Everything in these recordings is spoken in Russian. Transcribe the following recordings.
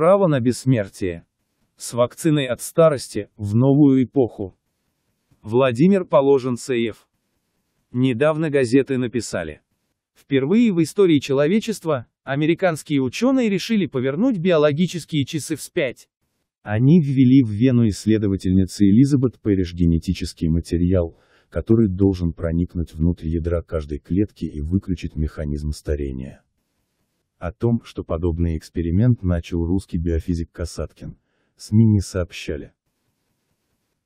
Право на бессмертие. С вакциной от старости в новую эпоху. Владимир Положенцев. Недавно газеты написали. Впервые в истории человечества американские ученые решили повернуть биологические часы вспять. Они ввели в вену исследовательницы Элизабет Пэриш генетический материал, который должен проникнуть внутрь ядра каждой клетки и выключить механизм старения. О том, что подобный эксперимент начал русский биофизик Касаткин, СМИ не сообщали.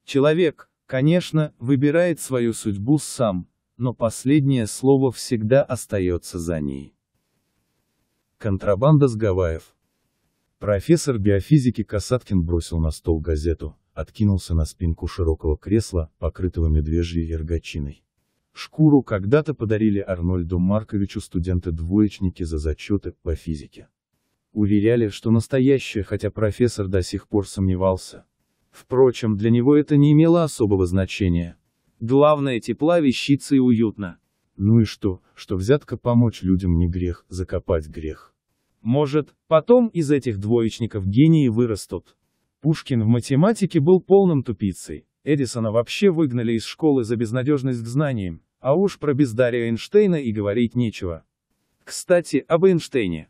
Человек, конечно, выбирает свою судьбу сам, но последнее слово всегда остается за ней. Контрабанда с Гавайев. Профессор биофизики Касаткин бросил на стол газету, откинулся на спинку широкого кресла, покрытого медвежьей эргочиной. Шкуру когда-то подарили Арнольду Марковичу студенты-двоечники за зачеты по физике. Уверяли, что настоящее, хотя профессор до сих пор сомневался. Впрочем, для него это не имело особого значения. Главное, тепла, вещица и уютно. Ну и что, что взятка помочь людям не грех, закопать грех. Может, потом из этих двоечников гении вырастут. Пушкин в математике был полным тупицей. Эдисона вообще выгнали из школы за безнадежность к знаниям. А уж про бездария Эйнштейна и говорить нечего. Кстати, об Эйнштейне.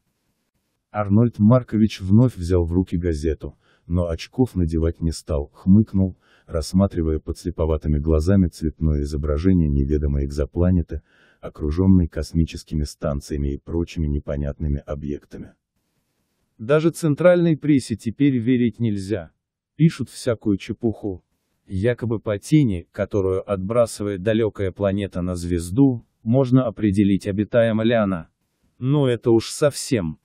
Арнольд Маркович вновь взял в руки газету, но очков надевать не стал, хмыкнул, рассматривая подслеповатыми глазами цветное изображение неведомой экзопланеты, окруженной космическими станциями и прочими непонятными объектами. Даже центральной прессе теперь верить нельзя. Пишут всякую чепуху. Якобы по тени, которую отбрасывает далекая планета на звезду, можно определить, обитаема ли она. Но это уж совсем.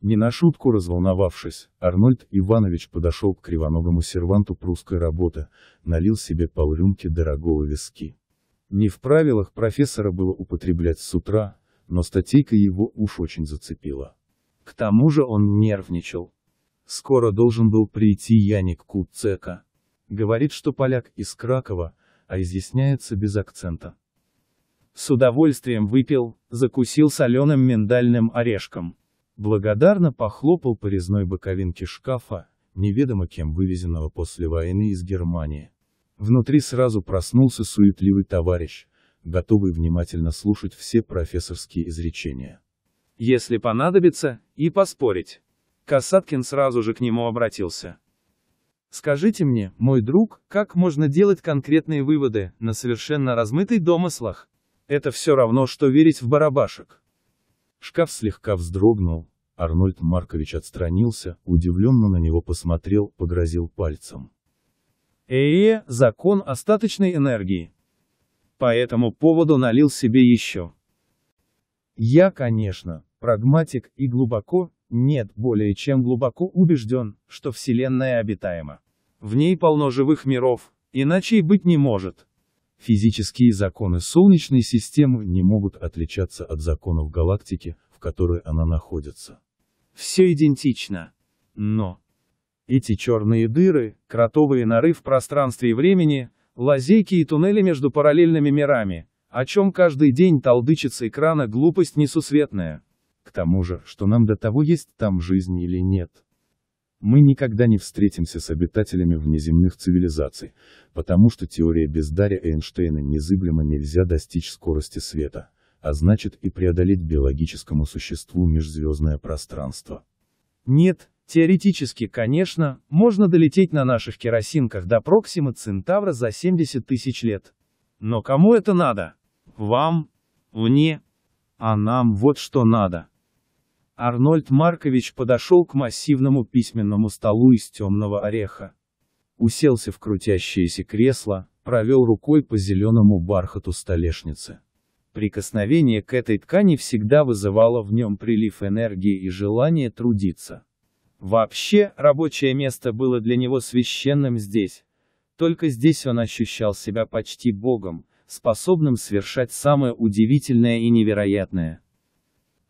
Не на шутку разволновавшись, Арнольд Иванович подошел к кривоногому серванту прусской работы, налил себе полрюмки дорогого виски. Не в правилах профессора было употреблять с утра, но статейка его уж очень зацепила. К тому же он нервничал. Скоро должен был прийти Яник Куцека, Говорит, что поляк из Кракова, а изъясняется без акцента. С удовольствием выпил, закусил соленым миндальным орешком. Благодарно похлопал по резной боковинке шкафа, неведомо кем вывезенного после войны из Германии. Внутри сразу проснулся суетливый товарищ, готовый внимательно слушать все профессорские изречения. Если понадобится, и поспорить. Касаткин сразу же к нему обратился. Скажите мне, мой друг, как можно делать конкретные выводы на совершенно размытых домыслах? Это все равно, что верить в барабашек. Шкаф слегка вздрогнул. Арнольд Маркович отстранился, удивленно на него посмотрел, погрозил пальцем. Э, закон остаточной энергии. По этому поводу налил себе еще. Я, конечно, прагматик и глубоко, нет, более чем глубоко убежден, что Вселенная обитаема. В ней полно живых миров, иначе и быть не может. Физические законы Солнечной системы не могут отличаться от законов галактики, в которой она находится. Все идентично. Но эти черные дыры, кротовые норы в пространстве и времени, лазейки и туннели между параллельными мирами, о чем каждый день толдычится экрана глупость несусветная к тому же, что нам до того есть там жизнь или нет. Мы никогда не встретимся с обитателями внеземных цивилизаций, потому что теория бездаря Эйнштейна незыблемо нельзя достичь скорости света, а значит и преодолеть биологическому существу межзвездное пространство. Нет, Теоретически, конечно, можно долететь на наших керосинках до Проксима Центавра за 70 тысяч лет. Но кому это надо? Вам? Мне? А нам вот что надо. Арнольд Маркович подошел к массивному письменному столу из темного ореха. Уселся в крутящееся кресло, провел рукой по зеленому бархату столешницы. Прикосновение к этой ткани всегда вызывало в нем прилив энергии и желание трудиться. Вообще, рабочее место было для него священным здесь. Только здесь он ощущал себя почти богом, способным совершать самое удивительное и невероятное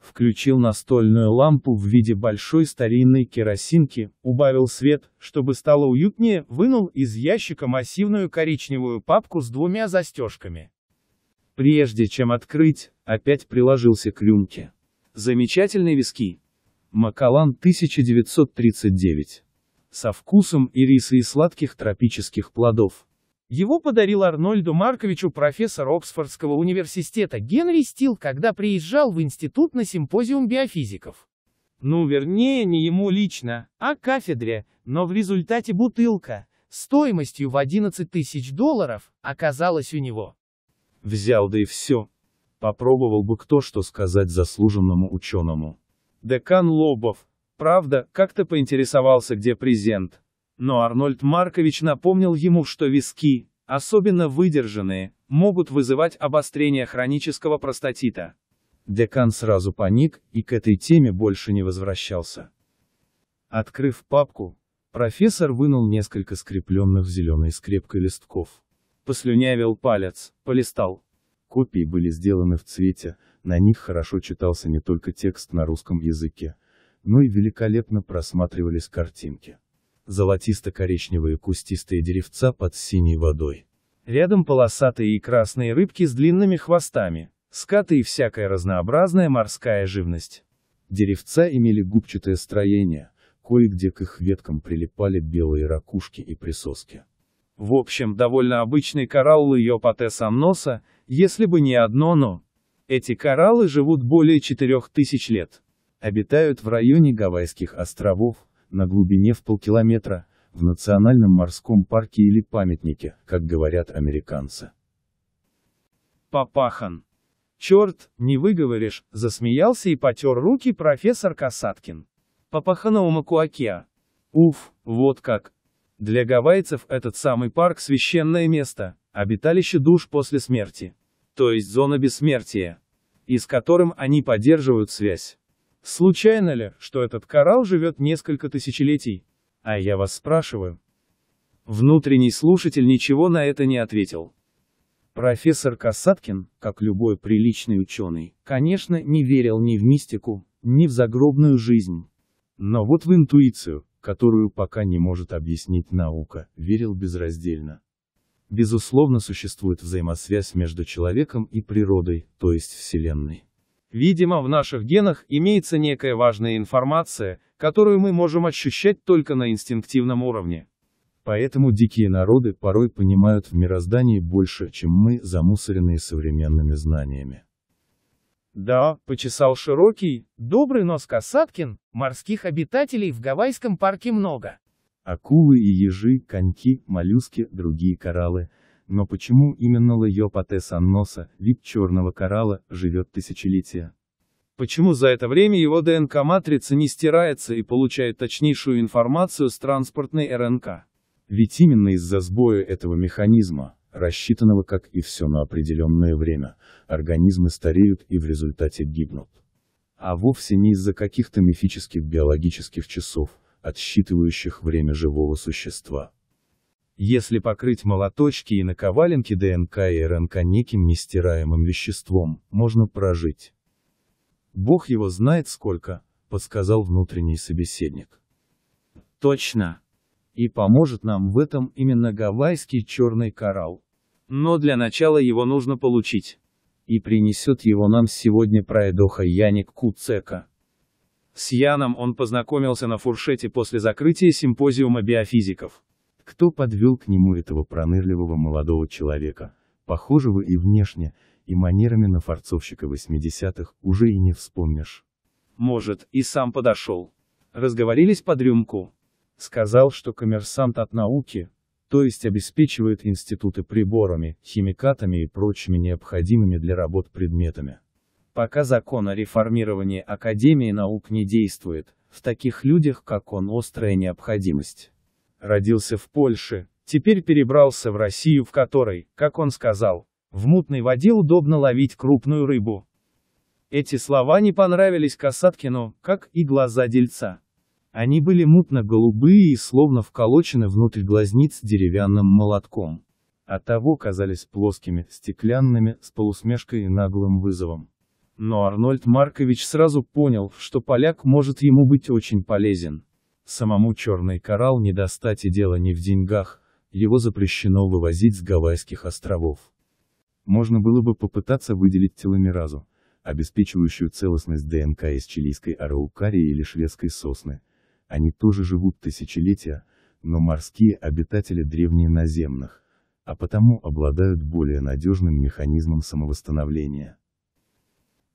включил настольную лампу в виде большой старинной керосинки, убавил свет, чтобы стало уютнее, вынул из ящика массивную коричневую папку с двумя застежками. Прежде чем открыть, опять приложился к рюмке. Замечательные виски. Макалан 1939. Со вкусом ириса и сладких тропических плодов. Его подарил Арнольду Марковичу профессор Оксфордского университета Генри Стил, когда приезжал в институт на симпозиум биофизиков. Ну, вернее, не ему лично, а кафедре, но в результате бутылка, стоимостью в 11 тысяч долларов, оказалась у него. Взял да и все. Попробовал бы кто что сказать заслуженному ученому. Декан Лобов, правда, как-то поинтересовался, где презент но Арнольд Маркович напомнил ему, что виски, особенно выдержанные, могут вызывать обострение хронического простатита. Декан сразу паник и к этой теме больше не возвращался. Открыв папку, профессор вынул несколько скрепленных зеленой скрепкой листков. Послюнявил палец, полистал. Копии были сделаны в цвете, на них хорошо читался не только текст на русском языке, но и великолепно просматривались картинки золотисто-коричневые кустистые деревца под синей водой. Рядом полосатые и красные рыбки с длинными хвостами, скаты и всякая разнообразная морская живность. Деревца имели губчатое строение, кое-где к их веткам прилипали белые ракушки и присоски. В общем, довольно обычный коралл Йопатес амноса, если бы не одно «но». Эти кораллы живут более 4000 лет. Обитают в районе Гавайских островов, на глубине в полкилометра, в национальном морском парке или памятнике, как говорят американцы. Папахан. Черт, не выговоришь, засмеялся и потер руки профессор Касаткин. Папаханаома Макуакеа. Уф, вот как. Для гавайцев этот самый парк священное место, обиталище душ после смерти. То есть зона бессмертия. И с которым они поддерживают связь. Случайно ли, что этот коралл живет несколько тысячелетий? А я вас спрашиваю. Внутренний слушатель ничего на это не ответил. Профессор Касаткин, как любой приличный ученый, конечно, не верил ни в мистику, ни в загробную жизнь. Но вот в интуицию, которую пока не может объяснить наука, верил безраздельно. Безусловно, существует взаимосвязь между человеком и природой, то есть Вселенной. Видимо, в наших генах имеется некая важная информация, которую мы можем ощущать только на инстинктивном уровне. Поэтому дикие народы порой понимают в мироздании больше, чем мы, замусоренные современными знаниями. Да, почесал широкий, добрый нос Касаткин, морских обитателей в Гавайском парке много. Акулы и ежи, коньки, моллюски, другие кораллы – но почему именно Лайопатес анноса, вид черного коралла, живет тысячелетия? Почему за это время его ДНК-матрица не стирается и получает точнейшую информацию с транспортной РНК? Ведь именно из-за сбоя этого механизма, рассчитанного как и все на определенное время, организмы стареют и в результате гибнут. А вовсе не из-за каких-то мифических биологических часов, отсчитывающих время живого существа. Если покрыть молоточки и наковаленки ДНК и РНК неким нестираемым веществом, можно прожить. Бог его знает сколько, подсказал внутренний собеседник. Точно. И поможет нам в этом именно гавайский черный коралл. Но для начала его нужно получить. И принесет его нам сегодня пройдоха Яник Куцека. С Яном он познакомился на фуршете после закрытия симпозиума биофизиков кто подвел к нему этого пронырливого молодого человека, похожего и внешне, и манерами на форцовщика 80-х, уже и не вспомнишь. Может, и сам подошел. Разговорились под рюмку. Сказал, что коммерсант от науки, то есть обеспечивает институты приборами, химикатами и прочими необходимыми для работ предметами. Пока закон о реформировании Академии наук не действует, в таких людях, как он, острая необходимость родился в Польше, теперь перебрался в Россию, в которой, как он сказал, в мутной воде удобно ловить крупную рыбу. Эти слова не понравились Касаткину, как и глаза дельца. Они были мутно-голубые и словно вколочены внутрь глазниц деревянным молотком. Оттого казались плоскими, стеклянными, с полусмешкой и наглым вызовом. Но Арнольд Маркович сразу понял, что поляк может ему быть очень полезен. Самому черный коралл не достать и дело не в деньгах, его запрещено вывозить с Гавайских островов. Можно было бы попытаться выделить теломеразу, обеспечивающую целостность ДНК из чилийской араукарии или шведской сосны. Они тоже живут тысячелетия, но морские обитатели древние наземных, а потому обладают более надежным механизмом самовосстановления.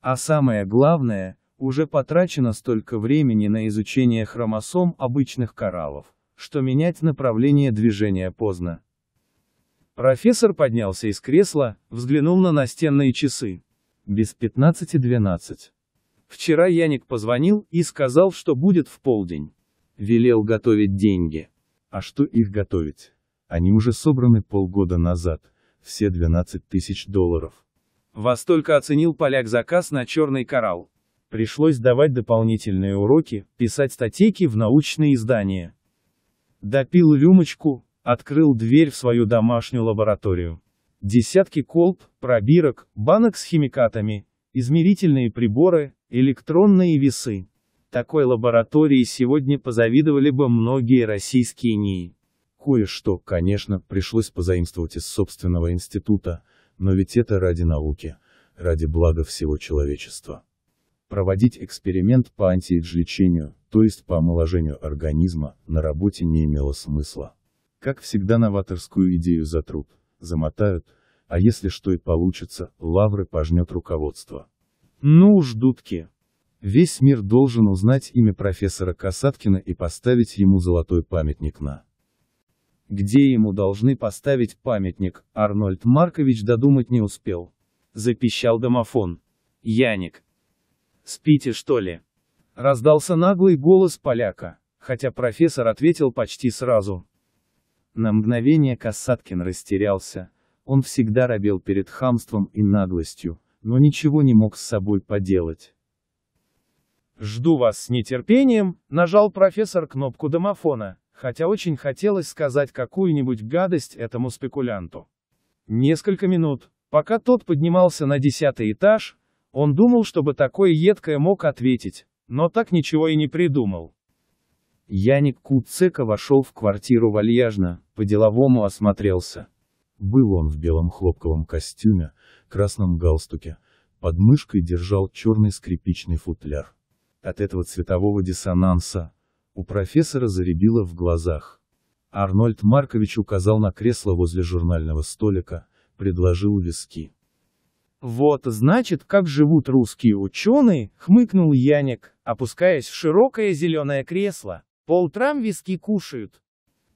А самое главное, уже потрачено столько времени на изучение хромосом обычных кораллов, что менять направление движения поздно. Профессор поднялся из кресла, взглянул на настенные часы. Без 15.12. Вчера Яник позвонил и сказал, что будет в полдень. Велел готовить деньги. А что их готовить? Они уже собраны полгода назад, все 12 тысяч долларов. Вас только оценил поляк заказ на черный коралл. Пришлось давать дополнительные уроки, писать статейки в научные издания. Допил рюмочку, открыл дверь в свою домашнюю лабораторию. Десятки колб, пробирок, банок с химикатами, измерительные приборы, электронные весы. Такой лаборатории сегодня позавидовали бы многие российские НИИ. Кое-что, конечно, пришлось позаимствовать из собственного института, но ведь это ради науки, ради блага всего человечества проводить эксперимент по антиэджлечению, то есть по омоложению организма, на работе не имело смысла. Как всегда новаторскую идею затрут, замотают, а если что и получится, лавры пожнет руководство. Ну уж дудки. Весь мир должен узнать имя профессора Касаткина и поставить ему золотой памятник на. Где ему должны поставить памятник, Арнольд Маркович додумать не успел. Запищал домофон. Яник, «Спите, что ли?» Раздался наглый голос поляка, хотя профессор ответил почти сразу. На мгновение Касаткин растерялся, он всегда робел перед хамством и наглостью, но ничего не мог с собой поделать. «Жду вас с нетерпением», — нажал профессор кнопку домофона, хотя очень хотелось сказать какую-нибудь гадость этому спекулянту. Несколько минут, пока тот поднимался на десятый этаж, он думал, чтобы такое едкое мог ответить, но так ничего и не придумал. Яник Куцека вошел в квартиру вальяжно, по-деловому осмотрелся. Был он в белом хлопковом костюме, красном галстуке, под мышкой держал черный скрипичный футляр. От этого цветового диссонанса у профессора заребило в глазах. Арнольд Маркович указал на кресло возле журнального столика, предложил виски. Вот, значит, как живут русские ученые, хмыкнул Яник, опускаясь в широкое зеленое кресло. По утрам виски кушают.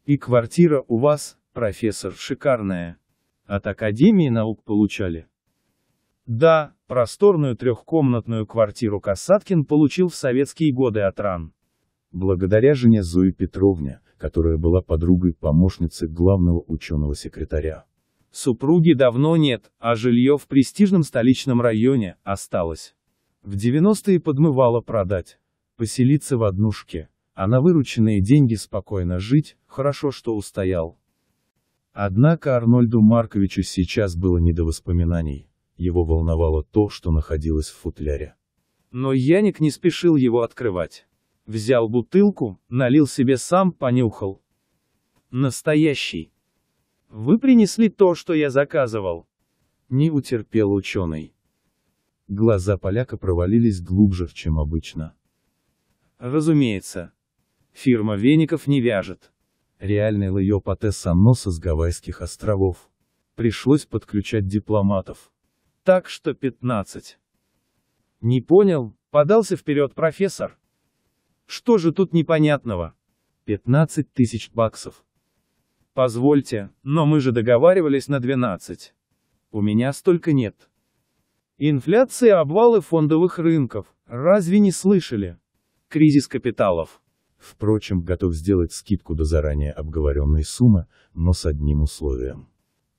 И квартира у вас, профессор, шикарная. От Академии наук получали. Да, просторную трехкомнатную квартиру Касаткин получил в советские годы от ран. Благодаря жене Зои Петровне, которая была подругой помощницы главного ученого секретаря. Супруги давно нет, а жилье в престижном столичном районе осталось. В 90-е подмывало продать, поселиться в однушке, а на вырученные деньги спокойно жить, хорошо что устоял. Однако Арнольду Марковичу сейчас было не до воспоминаний, его волновало то, что находилось в футляре. Но Яник не спешил его открывать. Взял бутылку, налил себе сам, понюхал. Настоящий. Вы принесли то, что я заказывал. Не утерпел ученый. Глаза поляка провалились глубже, чем обычно. Разумеется. Фирма веников не вяжет. Реальный лайопатес Анноса с Гавайских островов. Пришлось подключать дипломатов. Так что 15. Не понял, подался вперед профессор. Что же тут непонятного? 15 тысяч баксов. Позвольте, но мы же договаривались на 12. У меня столько нет. Инфляция обвалы фондовых рынков. Разве не слышали? Кризис капиталов. Впрочем, готов сделать скидку до заранее обговоренной суммы, но с одним условием.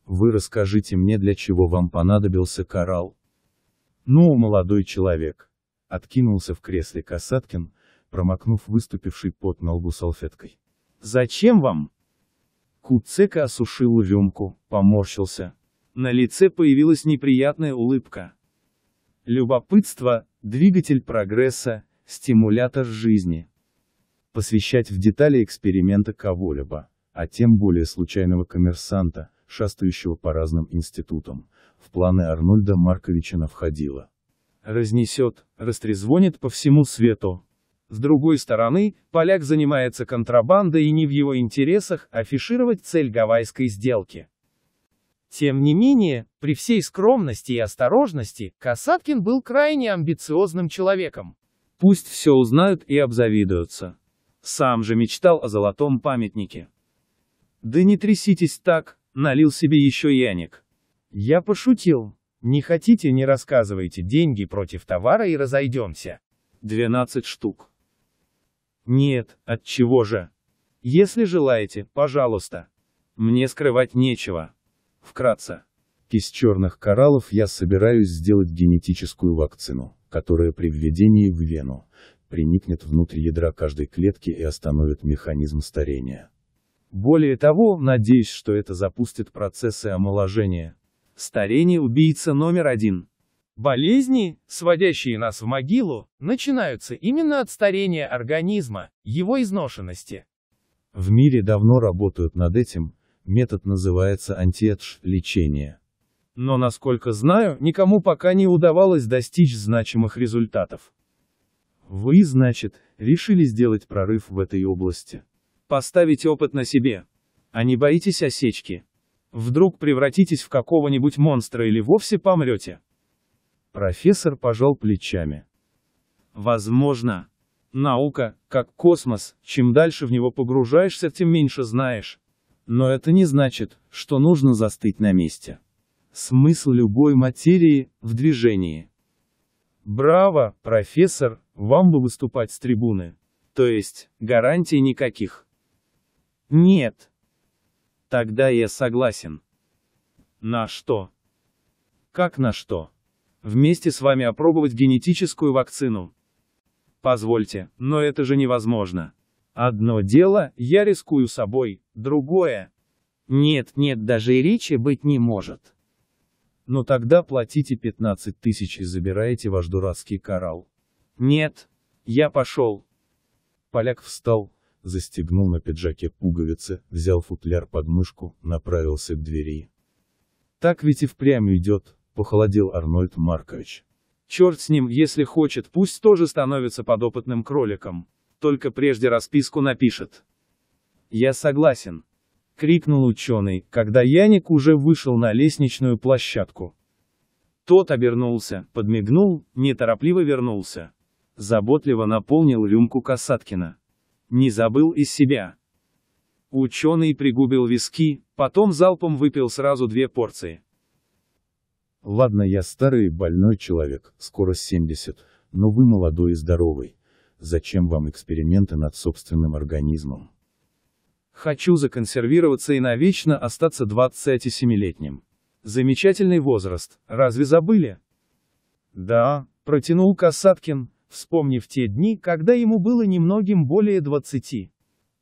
Вы расскажите мне, для чего вам понадобился коралл. Ну, молодой человек. Откинулся в кресле Касаткин, промокнув выступивший пот на лбу салфеткой. Зачем вам? Куцека осушил рюмку, поморщился. На лице появилась неприятная улыбка. Любопытство – двигатель прогресса, стимулятор жизни. Посвящать в детали эксперимента кого-либо, а тем более случайного коммерсанта, шастающего по разным институтам, в планы Арнольда Марковича на входило. Разнесет, растрезвонит по всему свету, с другой стороны, поляк занимается контрабандой и не в его интересах афишировать цель гавайской сделки. Тем не менее, при всей скромности и осторожности, Касаткин был крайне амбициозным человеком. Пусть все узнают и обзавидуются. Сам же мечтал о золотом памятнике. Да не тряситесь так, налил себе еще Яник. Я пошутил. Не хотите, не рассказывайте деньги против товара и разойдемся. 12 штук. Нет, от чего же? Если желаете, пожалуйста. Мне скрывать нечего. Вкратце. Из черных кораллов я собираюсь сделать генетическую вакцину, которая при введении в вену проникнет внутрь ядра каждой клетки и остановит механизм старения. Более того, надеюсь, что это запустит процессы омоложения. Старение убийца номер один. Болезни, сводящие нас в могилу, начинаются именно от старения организма, его изношенности. В мире давно работают над этим, метод называется антиэдж лечение. Но, насколько знаю, никому пока не удавалось достичь значимых результатов. Вы, значит, решили сделать прорыв в этой области. Поставить опыт на себе. А не боитесь осечки. Вдруг превратитесь в какого-нибудь монстра или вовсе помрете. Профессор пожал плечами. Возможно. Наука, как космос, чем дальше в него погружаешься, тем меньше знаешь. Но это не значит, что нужно застыть на месте. Смысл любой материи – в движении. Браво, профессор, вам бы выступать с трибуны. То есть, гарантий никаких. Нет. Тогда я согласен. На что? Как на что? вместе с вами опробовать генетическую вакцину. Позвольте, но это же невозможно. Одно дело, я рискую собой, другое. Нет, нет, даже и речи быть не может. Но ну тогда платите 15 тысяч и забираете ваш дурацкий коралл. Нет, я пошел. Поляк встал, застегнул на пиджаке пуговицы, взял футляр под мышку, направился к двери. Так ведь и впрямь идет, похолодел Арнольд Маркович. Черт с ним, если хочет, пусть тоже становится подопытным кроликом. Только прежде расписку напишет. Я согласен. Крикнул ученый, когда Яник уже вышел на лестничную площадку. Тот обернулся, подмигнул, неторопливо вернулся. Заботливо наполнил рюмку Касаткина. Не забыл из себя. Ученый пригубил виски, потом залпом выпил сразу две порции. Ладно, я старый и больной человек, скоро 70, но вы молодой и здоровый. Зачем вам эксперименты над собственным организмом? Хочу законсервироваться и навечно остаться 27-летним. Замечательный возраст, разве забыли? Да, протянул Касаткин, вспомнив те дни, когда ему было немногим более 20.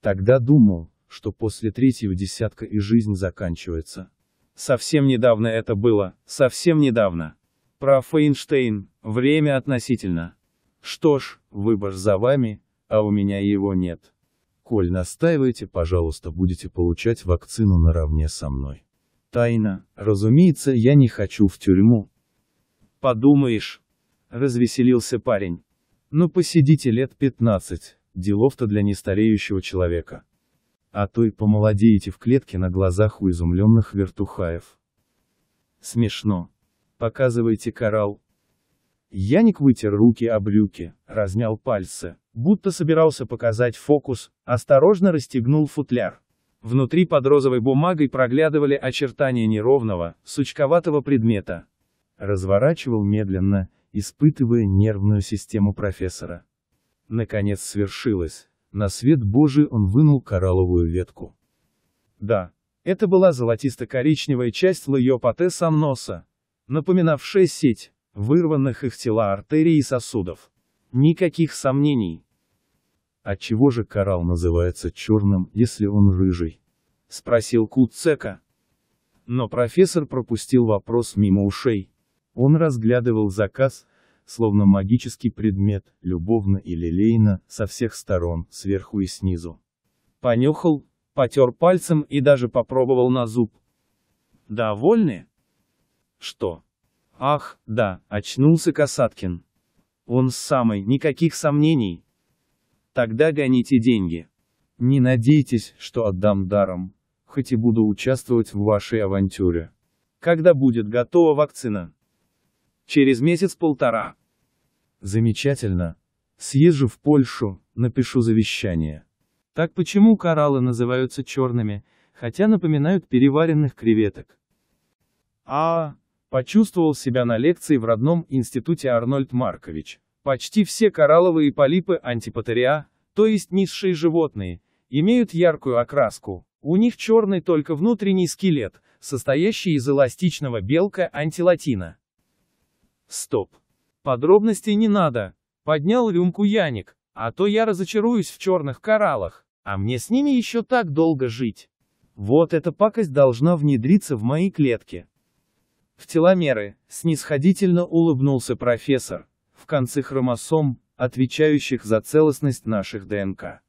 Тогда думал, что после третьего десятка и жизнь заканчивается, Совсем недавно это было, совсем недавно. Про Фейнштейн. время относительно. Что ж, выбор за вами, а у меня его нет. Коль настаиваете, пожалуйста, будете получать вакцину наравне со мной. Тайна, разумеется, я не хочу в тюрьму. Подумаешь, развеселился парень. Ну посидите лет 15, делов-то для нестареющего человека а то и помолодеете в клетке на глазах у изумленных вертухаев. Смешно. Показывайте коралл. Яник вытер руки об брюки, размял пальцы, будто собирался показать фокус, осторожно расстегнул футляр. Внутри под розовой бумагой проглядывали очертания неровного, сучковатого предмета. Разворачивал медленно, испытывая нервную систему профессора. Наконец свершилось. На свет Божий он вынул коралловую ветку. Да, это была золотисто-коричневая часть лоиопатес амноса, напоминавшая сеть, вырванных их тела артерий и сосудов. Никаких сомнений. А чего же коралл называется черным, если он рыжий? Спросил Куцека. Но профессор пропустил вопрос мимо ушей. Он разглядывал заказ, словно магический предмет, любовно и лилейно, со всех сторон, сверху и снизу. Понюхал, потер пальцем и даже попробовал на зуб. Довольны? Что? Ах, да, очнулся Касаткин. Он самый, никаких сомнений. Тогда гоните деньги. Не надейтесь, что отдам даром, хоть и буду участвовать в вашей авантюре. Когда будет готова вакцина? Через месяц-полтора. Замечательно. Съезжу в Польшу, напишу завещание. Так почему кораллы называются черными, хотя напоминают переваренных креветок? А, почувствовал себя на лекции в родном институте Арнольд Маркович. Почти все коралловые полипы антипатериа, то есть низшие животные, имеют яркую окраску. У них черный только внутренний скелет, состоящий из эластичного белка антилатина. Стоп. Подробностей не надо. Поднял рюмку Яник. А то я разочаруюсь в черных кораллах. А мне с ними еще так долго жить. Вот эта пакость должна внедриться в мои клетки. В теломеры, снисходительно улыбнулся профессор, в конце хромосом, отвечающих за целостность наших ДНК.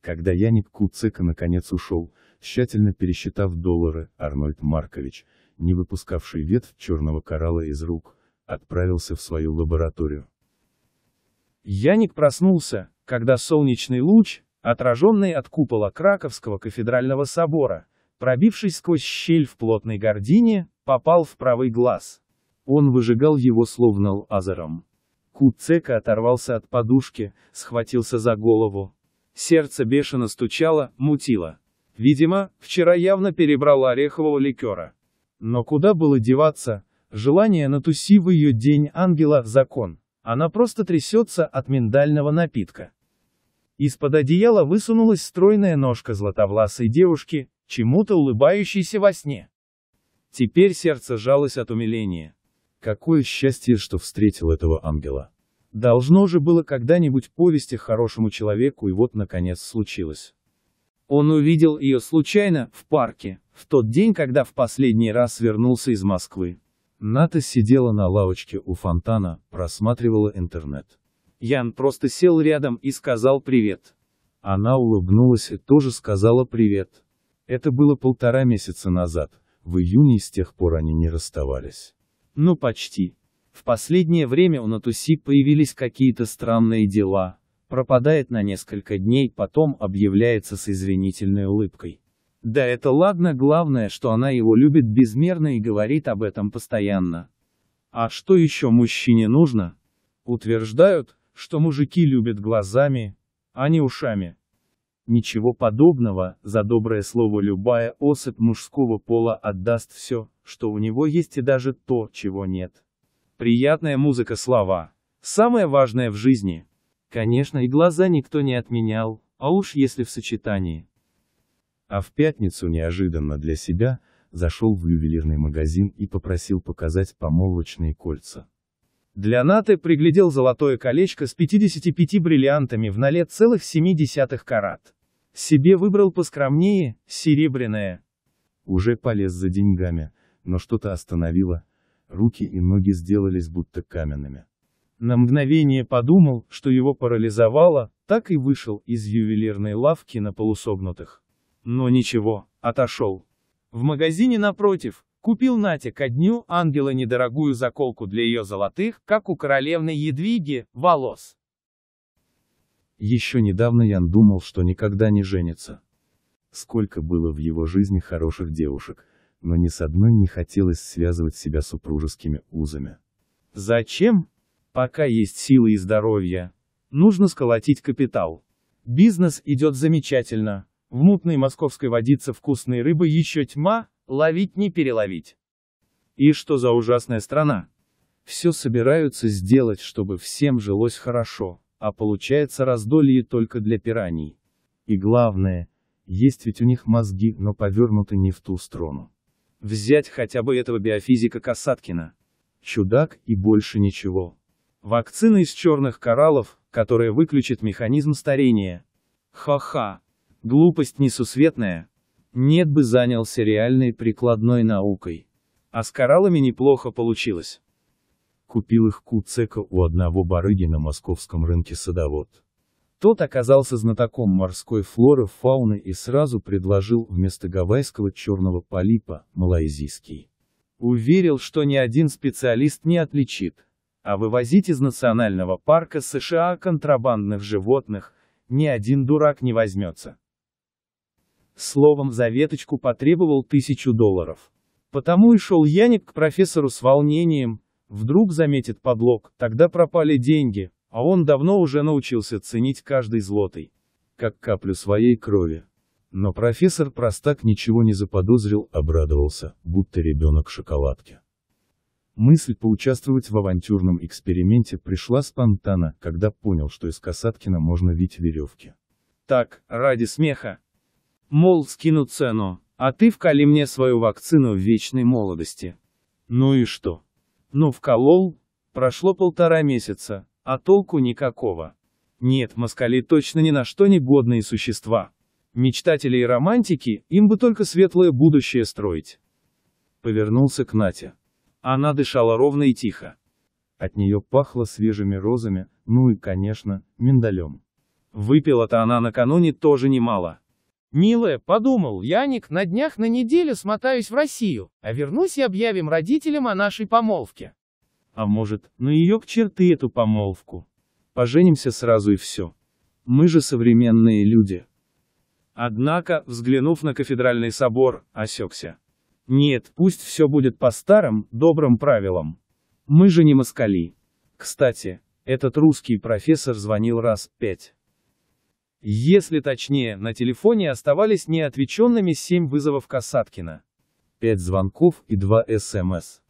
Когда Яник Куцека наконец ушел, тщательно пересчитав доллары, Арнольд Маркович, не выпускавший ветвь черного коралла из рук, отправился в свою лабораторию. Яник проснулся, когда солнечный луч, отраженный от купола Краковского кафедрального собора, пробившись сквозь щель в плотной гордине, попал в правый глаз. Он выжигал его словно лазером. Куцека оторвался от подушки, схватился за голову. Сердце бешено стучало, мутило. Видимо, вчера явно перебрал орехового ликера. Но куда было деваться, Желание натуси в ее день ангела – закон. Она просто трясется от миндального напитка. Из-под одеяла высунулась стройная ножка златовласой девушки, чему-то улыбающейся во сне. Теперь сердце жалось от умиления. Какое счастье, что встретил этого ангела. Должно же было когда-нибудь повести хорошему человеку, и вот, наконец, случилось. Он увидел ее случайно, в парке, в тот день, когда в последний раз вернулся из Москвы. Ната сидела на лавочке у фонтана, просматривала интернет. Ян просто сел рядом и сказал «привет». Она улыбнулась и тоже сказала «привет». Это было полтора месяца назад, в июне и с тех пор они не расставались. Ну почти. В последнее время у Натуси появились какие-то странные дела. Пропадает на несколько дней, потом объявляется с извинительной улыбкой. Да это ладно, главное, что она его любит безмерно и говорит об этом постоянно. А что еще мужчине нужно? Утверждают, что мужики любят глазами, а не ушами. Ничего подобного, за доброе слово любая особь мужского пола отдаст все, что у него есть и даже то, чего нет. Приятная музыка слова. Самое важное в жизни. Конечно, и глаза никто не отменял, а уж если в сочетании. А в пятницу неожиданно для себя, зашел в ювелирный магазин и попросил показать помолвочные кольца. Для Наты приглядел золотое колечко с 55 бриллиантами в налет целых 0,7 карат. Себе выбрал поскромнее, серебряное. Уже полез за деньгами, но что-то остановило, руки и ноги сделались будто каменными. На мгновение подумал, что его парализовало, так и вышел из ювелирной лавки на полусогнутых но ничего, отошел. В магазине напротив, купил Нате ко дню ангела недорогую заколку для ее золотых, как у королевны Едвиги, волос. Еще недавно Ян думал, что никогда не женится. Сколько было в его жизни хороших девушек, но ни с одной не хотелось связывать себя супружескими узами. Зачем? Пока есть силы и здоровье. Нужно сколотить капитал. Бизнес идет замечательно, в мутной московской водице вкусной рыбы еще тьма, ловить не переловить. И что за ужасная страна? Все собираются сделать, чтобы всем жилось хорошо, а получается раздолье только для пираний. И главное, есть ведь у них мозги, но повернуты не в ту сторону. Взять хотя бы этого биофизика Касаткина. Чудак и больше ничего. Вакцина из черных кораллов, которая выключит механизм старения. Ха-ха. Глупость несусветная. Нет бы занялся реальной прикладной наукой. А с кораллами неплохо получилось. Купил их куцека у одного барыги на московском рынке садовод. Тот оказался знатоком морской флоры, фауны и сразу предложил вместо гавайского черного полипа – малайзийский. Уверил, что ни один специалист не отличит. А вывозить из национального парка США контрабандных животных ни один дурак не возьмется словом за веточку потребовал тысячу долларов. Потому и шел Яник к профессору с волнением, вдруг заметит подлог, тогда пропали деньги, а он давно уже научился ценить каждый злотый, как каплю своей крови. Но профессор Простак ничего не заподозрил, обрадовался, будто ребенок шоколадки. Мысль поучаствовать в авантюрном эксперименте пришла спонтанно, когда понял, что из Касаткина можно вить веревки. Так, ради смеха, Мол, скину цену, а ты вкали мне свою вакцину в вечной молодости. Ну и что? Ну вколол, прошло полтора месяца, а толку никакого. Нет, москали точно ни на что не годные существа. Мечтатели и романтики, им бы только светлое будущее строить. Повернулся к Нате. Она дышала ровно и тихо. От нее пахло свежими розами, ну и, конечно, миндалем. Выпила-то она накануне тоже немало. «Милая, подумал, Яник, на днях на неделю смотаюсь в Россию, а вернусь и объявим родителям о нашей помолвке». «А может, ну ее к черты эту помолвку. Поженимся сразу и все. Мы же современные люди». Однако, взглянув на кафедральный собор, осекся. «Нет, пусть все будет по старым, добрым правилам. Мы же не москали. Кстати, этот русский профессор звонил раз, пять. Если точнее, на телефоне оставались неотвеченными 7 вызовов Касаткина. 5 звонков и 2 СМС.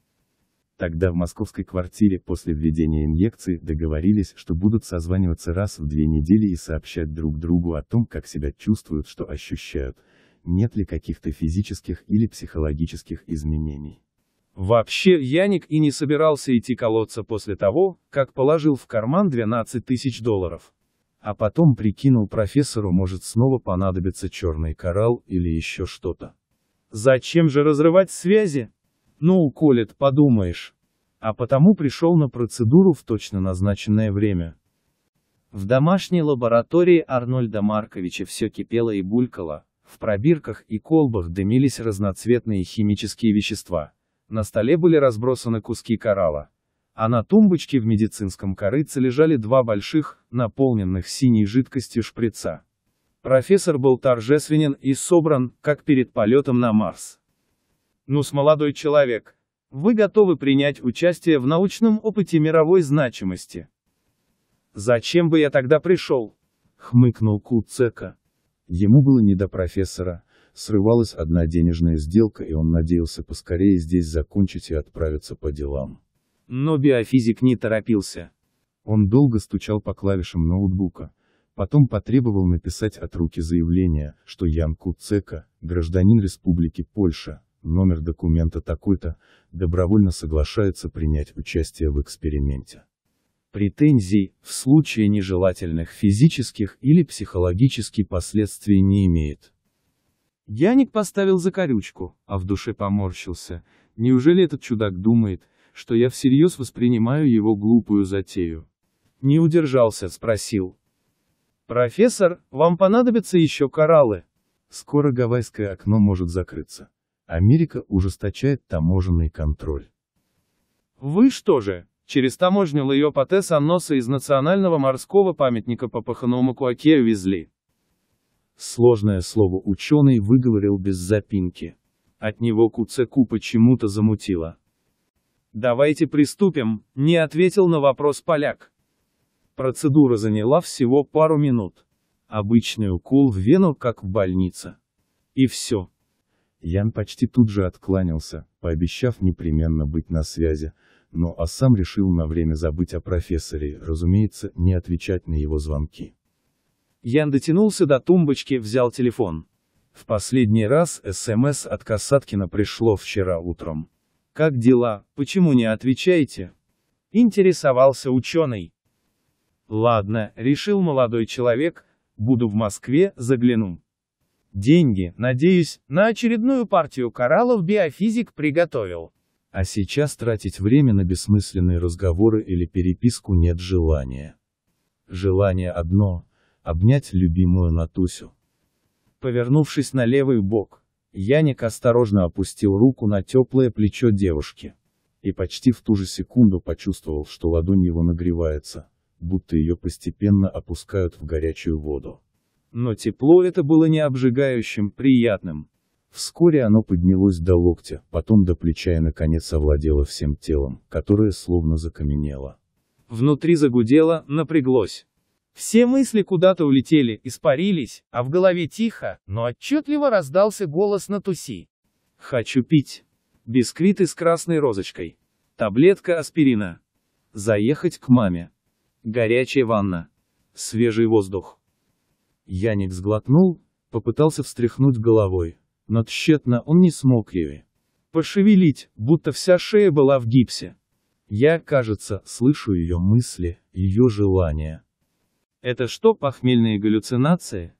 Тогда в московской квартире после введения инъекции договорились, что будут созваниваться раз в две недели и сообщать друг другу о том, как себя чувствуют, что ощущают, нет ли каких-то физических или психологических изменений. Вообще, Яник и не собирался идти колоться после того, как положил в карман 12 тысяч долларов. А потом прикинул профессору может снова понадобится черный коралл или еще что-то. Зачем же разрывать связи? Ну, уколет, подумаешь. А потому пришел на процедуру в точно назначенное время. В домашней лаборатории Арнольда Марковича все кипело и булькало, в пробирках и колбах дымились разноцветные химические вещества. На столе были разбросаны куски коралла а на тумбочке в медицинском корыце лежали два больших, наполненных синей жидкостью шприца. Профессор был торжественен и собран, как перед полетом на Марс. Ну с молодой человек, вы готовы принять участие в научном опыте мировой значимости? Зачем бы я тогда пришел? Хмыкнул Куцека. Ему было не до профессора, срывалась одна денежная сделка и он надеялся поскорее здесь закончить и отправиться по делам. Но биофизик не торопился. Он долго стучал по клавишам ноутбука. Потом потребовал написать от руки заявление, что Ян Куцека, гражданин Республики Польша, номер документа такой-то, добровольно соглашается принять участие в эксперименте. Претензий, в случае нежелательных физических или психологических последствий не имеет. Яник поставил закорючку, а в душе поморщился. Неужели этот чудак думает, что я всерьез воспринимаю его глупую затею. Не удержался, спросил. «Профессор, вам понадобятся еще кораллы?» Скоро гавайское окно может закрыться. Америка ужесточает таможенный контроль. Вы что же, через таможню Лайопате Санноса из национального морского памятника по Паханаумакуаке везли? Сложное слово ученый выговорил без запинки. От него Куцеку почему-то замутило. «Давайте приступим», — не ответил на вопрос поляк. Процедура заняла всего пару минут. Обычный укол в вену, как в больнице. И все. Ян почти тут же откланялся, пообещав непременно быть на связи, но а сам решил на время забыть о профессоре, разумеется, не отвечать на его звонки. Ян дотянулся до тумбочки, взял телефон. В последний раз СМС эм от Касаткина пришло вчера утром. Как дела, почему не отвечаете? Интересовался ученый. Ладно, решил молодой человек, буду в Москве, загляну. Деньги, надеюсь, на очередную партию кораллов биофизик приготовил. А сейчас тратить время на бессмысленные разговоры или переписку нет желания. Желание одно — обнять любимую Натусю. Повернувшись на левый бок, Яник осторожно опустил руку на теплое плечо девушки. И почти в ту же секунду почувствовал, что ладонь его нагревается, будто ее постепенно опускают в горячую воду. Но тепло это было не обжигающим, приятным. Вскоре оно поднялось до локтя, потом до плеча и наконец овладело всем телом, которое словно закаменело. Внутри загудело, напряглось. Все мысли куда-то улетели, испарились, а в голове тихо, но отчетливо раздался голос на туси. «Хочу пить. Бисквиты с красной розочкой. Таблетка аспирина. Заехать к маме. Горячая ванна. Свежий воздух». Яник сглотнул, попытался встряхнуть головой, но тщетно он не смог ее. Пошевелить, будто вся шея была в гипсе. Я, кажется, слышу ее мысли, ее желания. Это что, похмельные галлюцинации?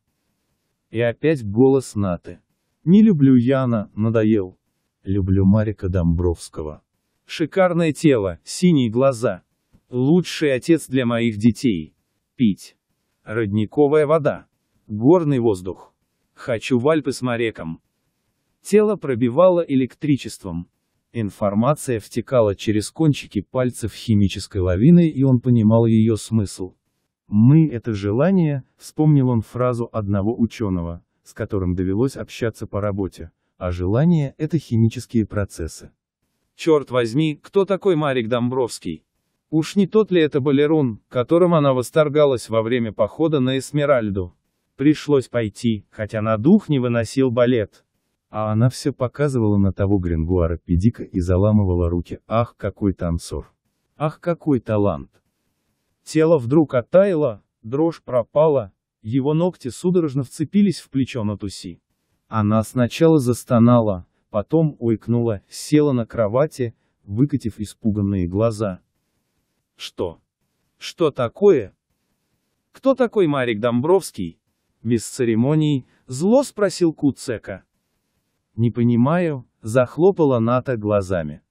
И опять голос Наты. Не люблю Яна, надоел. Люблю Марика Домбровского. Шикарное тело, синие глаза. Лучший отец для моих детей. Пить. Родниковая вода. Горный воздух. Хочу в Альпы с мореком. Тело пробивало электричеством. Информация втекала через кончики пальцев химической лавины, и он понимал ее смысл. «Мы — это желание», — вспомнил он фразу одного ученого, с которым довелось общаться по работе, а желание — это химические процессы. Черт возьми, кто такой Марик Домбровский? Уж не тот ли это балерун, которым она восторгалась во время похода на Эсмеральду? Пришлось пойти, хотя на дух не выносил балет. А она все показывала на того Грингуара Педика и заламывала руки. Ах, какой танцор! Ах, какой талант! Тело вдруг оттаяло, дрожь пропала, его ногти судорожно вцепились в плечо Натуси. Она сначала застонала, потом ойкнула, села на кровати, выкатив испуганные глаза. «Что? Что такое? Кто такой Марик Домбровский?» Без церемоний, зло спросил Куцека. «Не понимаю», — захлопала Ната глазами.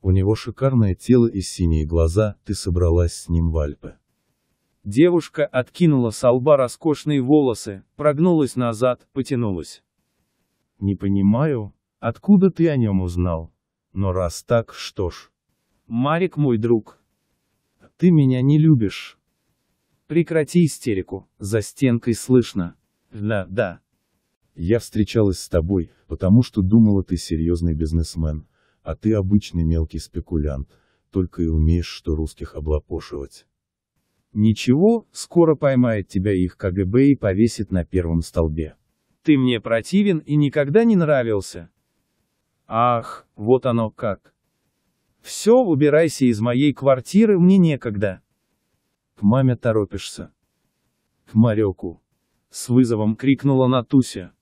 У него шикарное тело и синие глаза, ты собралась с ним в Альпы. Девушка откинула с лба роскошные волосы, прогнулась назад, потянулась. Не понимаю, откуда ты о нем узнал? Но раз так, что ж. Марик мой друг. Ты меня не любишь. Прекрати истерику, за стенкой слышно. Да, да. Я встречалась с тобой, потому что думала ты серьезный бизнесмен, а ты обычный мелкий спекулянт, только и умеешь что русских облапошивать. Ничего, скоро поймает тебя их КГБ и повесит на первом столбе. Ты мне противен и никогда не нравился. Ах, вот оно как. Все, убирайся из моей квартиры, мне некогда. К маме торопишься. К Мареку. С вызовом крикнула Натуся.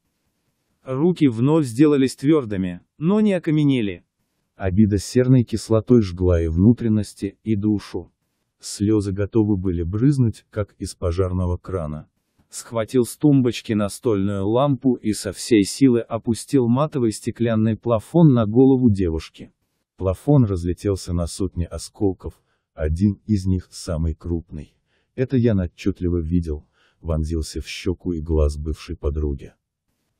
Руки вновь сделались твердыми, но не окаменели. Обида серной кислотой жгла и внутренности, и душу. Слезы готовы были брызнуть, как из пожарного крана. Схватил с тумбочки настольную лампу и со всей силы опустил матовый стеклянный плафон на голову девушки. Плафон разлетелся на сотни осколков, один из них самый крупный. Это я отчетливо видел, вонзился в щеку и глаз бывшей подруги.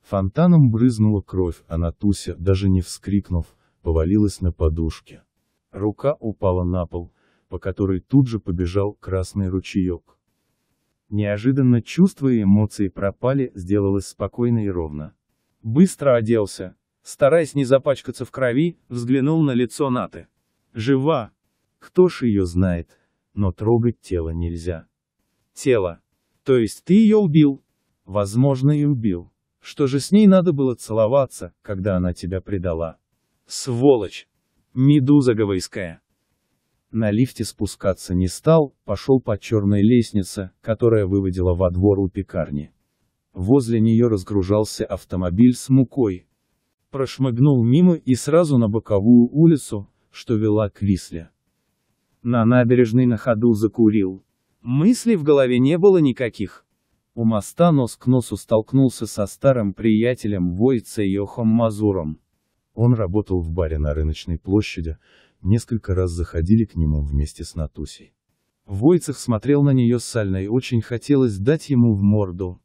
Фонтаном брызнула кровь, а Натуся, даже не вскрикнув, повалилась на подушке. Рука упала на пол, по которой тут же побежал красный ручеек. Неожиданно чувства и эмоции пропали, сделалось спокойно и ровно. Быстро оделся, стараясь не запачкаться в крови, взглянул на лицо Наты. Жива! Кто ж ее знает, но трогать тело нельзя. Тело. То есть ты ее убил? Возможно и убил. Что же с ней надо было целоваться, когда она тебя предала? Сволочь! Медуза гавайская! На лифте спускаться не стал, пошел по черной лестнице, которая выводила во двор у пекарни. Возле нее разгружался автомобиль с мукой. Прошмыгнул мимо и сразу на боковую улицу, что вела к Висле. На набережной на ходу закурил. Мыслей в голове не было никаких. У моста нос к носу столкнулся со старым приятелем Войца Йохом Мазуром. Он работал в баре на рыночной площади, несколько раз заходили к нему вместе с Натусей. Войцех смотрел на нее сально и очень хотелось дать ему в морду.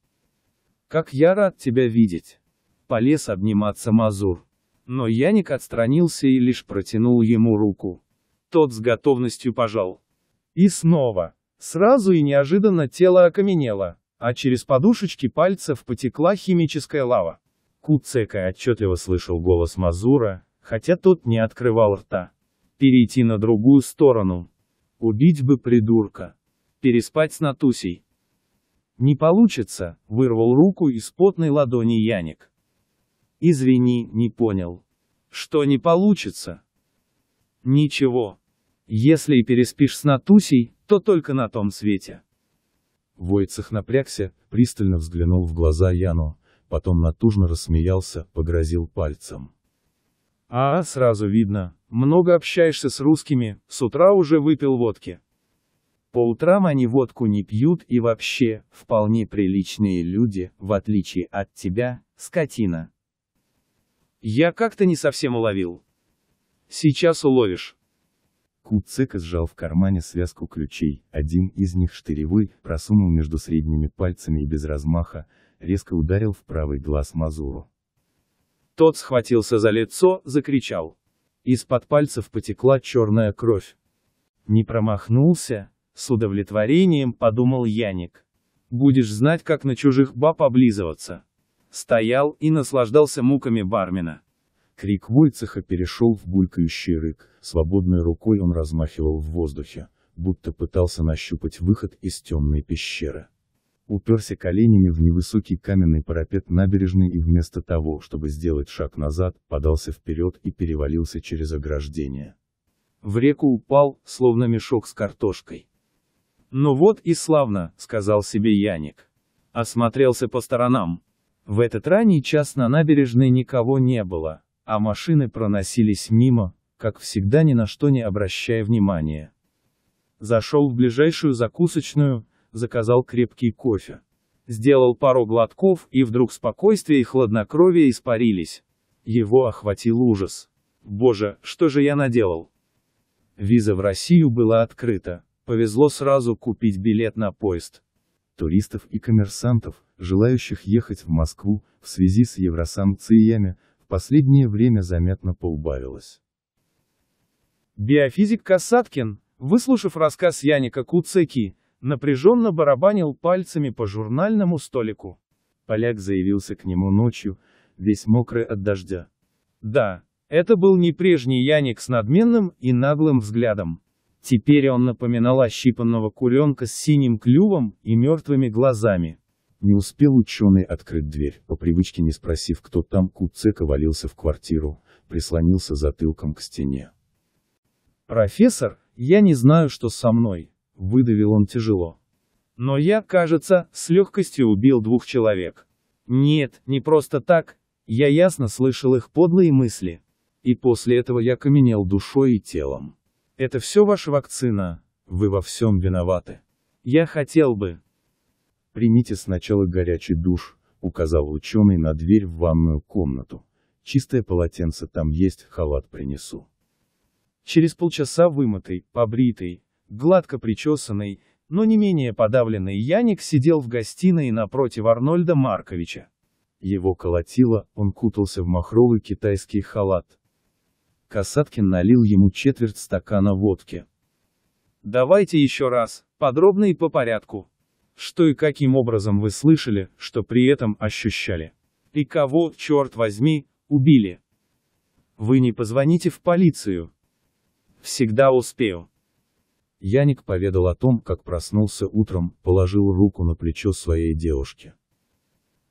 «Как я рад тебя видеть!» Полез обниматься Мазур. Но Яник отстранился и лишь протянул ему руку. Тот с готовностью пожал. И снова. Сразу и неожиданно тело окаменело, а через подушечки пальцев потекла химическая лава. Куцека отчетливо слышал голос Мазура, хотя тот не открывал рта. Перейти на другую сторону. Убить бы придурка. Переспать с Натусей. Не получится, вырвал руку из потной ладони Яник. Извини, не понял. Что не получится? Ничего. Если и переспишь с Натусей, то только на том свете. Войцех напрягся, пристально взглянул в глаза Яну, потом натужно рассмеялся, погрозил пальцем. А, сразу видно, много общаешься с русскими, с утра уже выпил водки. По утрам они водку не пьют и вообще, вполне приличные люди, в отличие от тебя, скотина. Я как-то не совсем уловил. Сейчас уловишь. Куцик сжал в кармане связку ключей, один из них штыревой, просунул между средними пальцами и без размаха, резко ударил в правый глаз Мазуру. Тот схватился за лицо, закричал. Из-под пальцев потекла черная кровь. Не промахнулся, с удовлетворением подумал Яник. Будешь знать, как на чужих баб облизываться. Стоял и наслаждался муками бармена. Крик Войцеха перешел в булькающий рык, свободной рукой он размахивал в воздухе, будто пытался нащупать выход из темной пещеры уперся коленями в невысокий каменный парапет набережной и вместо того, чтобы сделать шаг назад, подался вперед и перевалился через ограждение. В реку упал, словно мешок с картошкой. «Ну вот и славно», — сказал себе Яник. Осмотрелся по сторонам. В этот ранний час на набережной никого не было, а машины проносились мимо, как всегда ни на что не обращая внимания. Зашел в ближайшую закусочную, заказал крепкий кофе. Сделал пару глотков, и вдруг спокойствие и хладнокровие испарились. Его охватил ужас. Боже, что же я наделал? Виза в Россию была открыта. Повезло сразу купить билет на поезд. Туристов и коммерсантов, желающих ехать в Москву, в связи с евросанкциями, в последнее время заметно поубавилось. Биофизик Касаткин, выслушав рассказ Яника Куцеки, напряженно барабанил пальцами по журнальному столику. Поляк заявился к нему ночью, весь мокрый от дождя. Да, это был не прежний Яник с надменным и наглым взглядом. Теперь он напоминал ощипанного куренка с синим клювом и мертвыми глазами. Не успел ученый открыть дверь, по привычке не спросив, кто там, Куцека валился в квартиру, прислонился затылком к стене. «Профессор, я не знаю, что со мной, выдавил он тяжело. Но я, кажется, с легкостью убил двух человек. Нет, не просто так, я ясно слышал их подлые мысли. И после этого я каменел душой и телом. Это все ваша вакцина, вы во всем виноваты. Я хотел бы. Примите сначала горячий душ, указал ученый на дверь в ванную комнату. Чистое полотенце там есть, халат принесу. Через полчаса вымытый, побритый, гладко причесанный, но не менее подавленный Яник сидел в гостиной напротив Арнольда Марковича. Его колотило, он кутался в махровый китайский халат. Касаткин налил ему четверть стакана водки. Давайте еще раз, подробно и по порядку. Что и каким образом вы слышали, что при этом ощущали? И кого, черт возьми, убили? Вы не позвоните в полицию. Всегда успею. Яник поведал о том, как проснулся утром, положил руку на плечо своей девушки.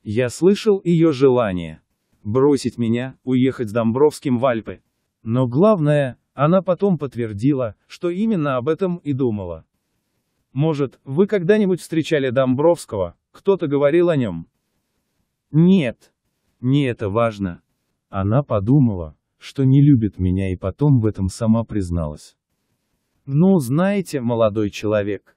«Я слышал ее желание. Бросить меня, уехать с Домбровским в Альпы. Но главное, она потом подтвердила, что именно об этом и думала. Может, вы когда-нибудь встречали Домбровского, кто-то говорил о нем? Нет. Не это важно. Она подумала, что не любит меня и потом в этом сама призналась. Ну, знаете, молодой человек,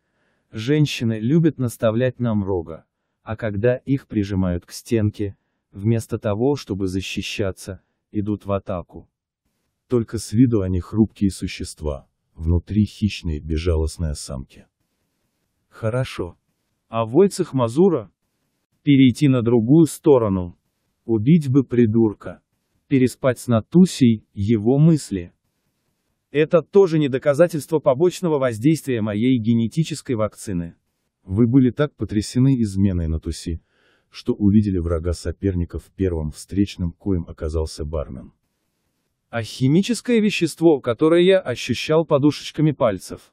женщины любят наставлять нам рога, а когда их прижимают к стенке, вместо того, чтобы защищаться, идут в атаку. Только с виду они хрупкие существа, внутри хищные безжалостные самки. Хорошо. А вольцах Мазура? Перейти на другую сторону. Убить бы придурка. Переспать с Натусей, его мысли. Это тоже не доказательство побочного воздействия моей генетической вакцины. Вы были так потрясены изменой на Туси, что увидели врага соперников первым встречным, коим оказался Бармен. А химическое вещество, которое я ощущал подушечками пальцев.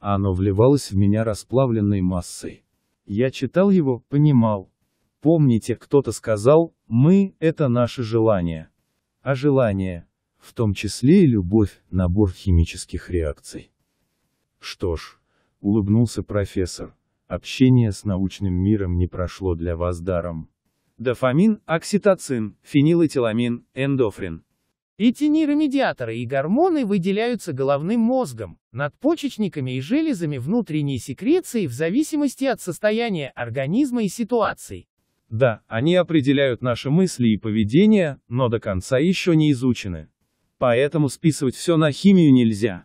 Оно вливалось в меня расплавленной массой. Я читал его, понимал. Помните, кто-то сказал, мы – это наше желание. А желание в том числе и любовь, набор химических реакций. Что ж, улыбнулся профессор, общение с научным миром не прошло для вас даром. Дофамин, окситоцин, фенилэтиламин, эндофрин. Эти нейромедиаторы и гормоны выделяются головным мозгом, надпочечниками и железами внутренней секреции в зависимости от состояния организма и ситуации. Да, они определяют наши мысли и поведение, но до конца еще не изучены. Поэтому списывать все на химию нельзя.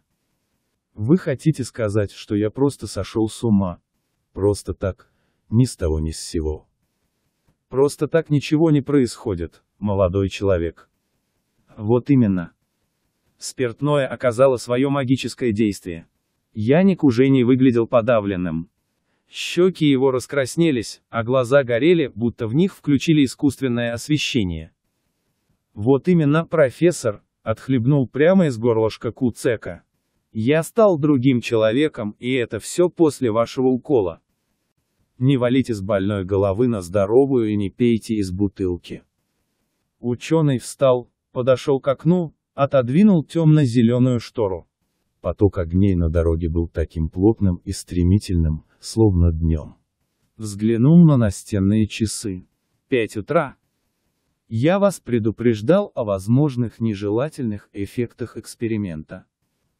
Вы хотите сказать, что я просто сошел с ума? Просто так. Ни с того ни с сего. Просто так ничего не происходит, молодой человек. Вот именно. Спиртное оказало свое магическое действие. Яник уже не выглядел подавленным. Щеки его раскраснелись, а глаза горели, будто в них включили искусственное освещение. Вот именно, профессор, Отхлебнул прямо из горлышка Куцека. Я стал другим человеком, и это все после вашего укола. Не валите с больной головы на здоровую и не пейте из бутылки. Ученый встал, подошел к окну, отодвинул темно-зеленую штору. Поток огней на дороге был таким плотным и стремительным, словно днем. Взглянул на настенные часы. Пять утра. Я вас предупреждал о возможных нежелательных эффектах эксперимента.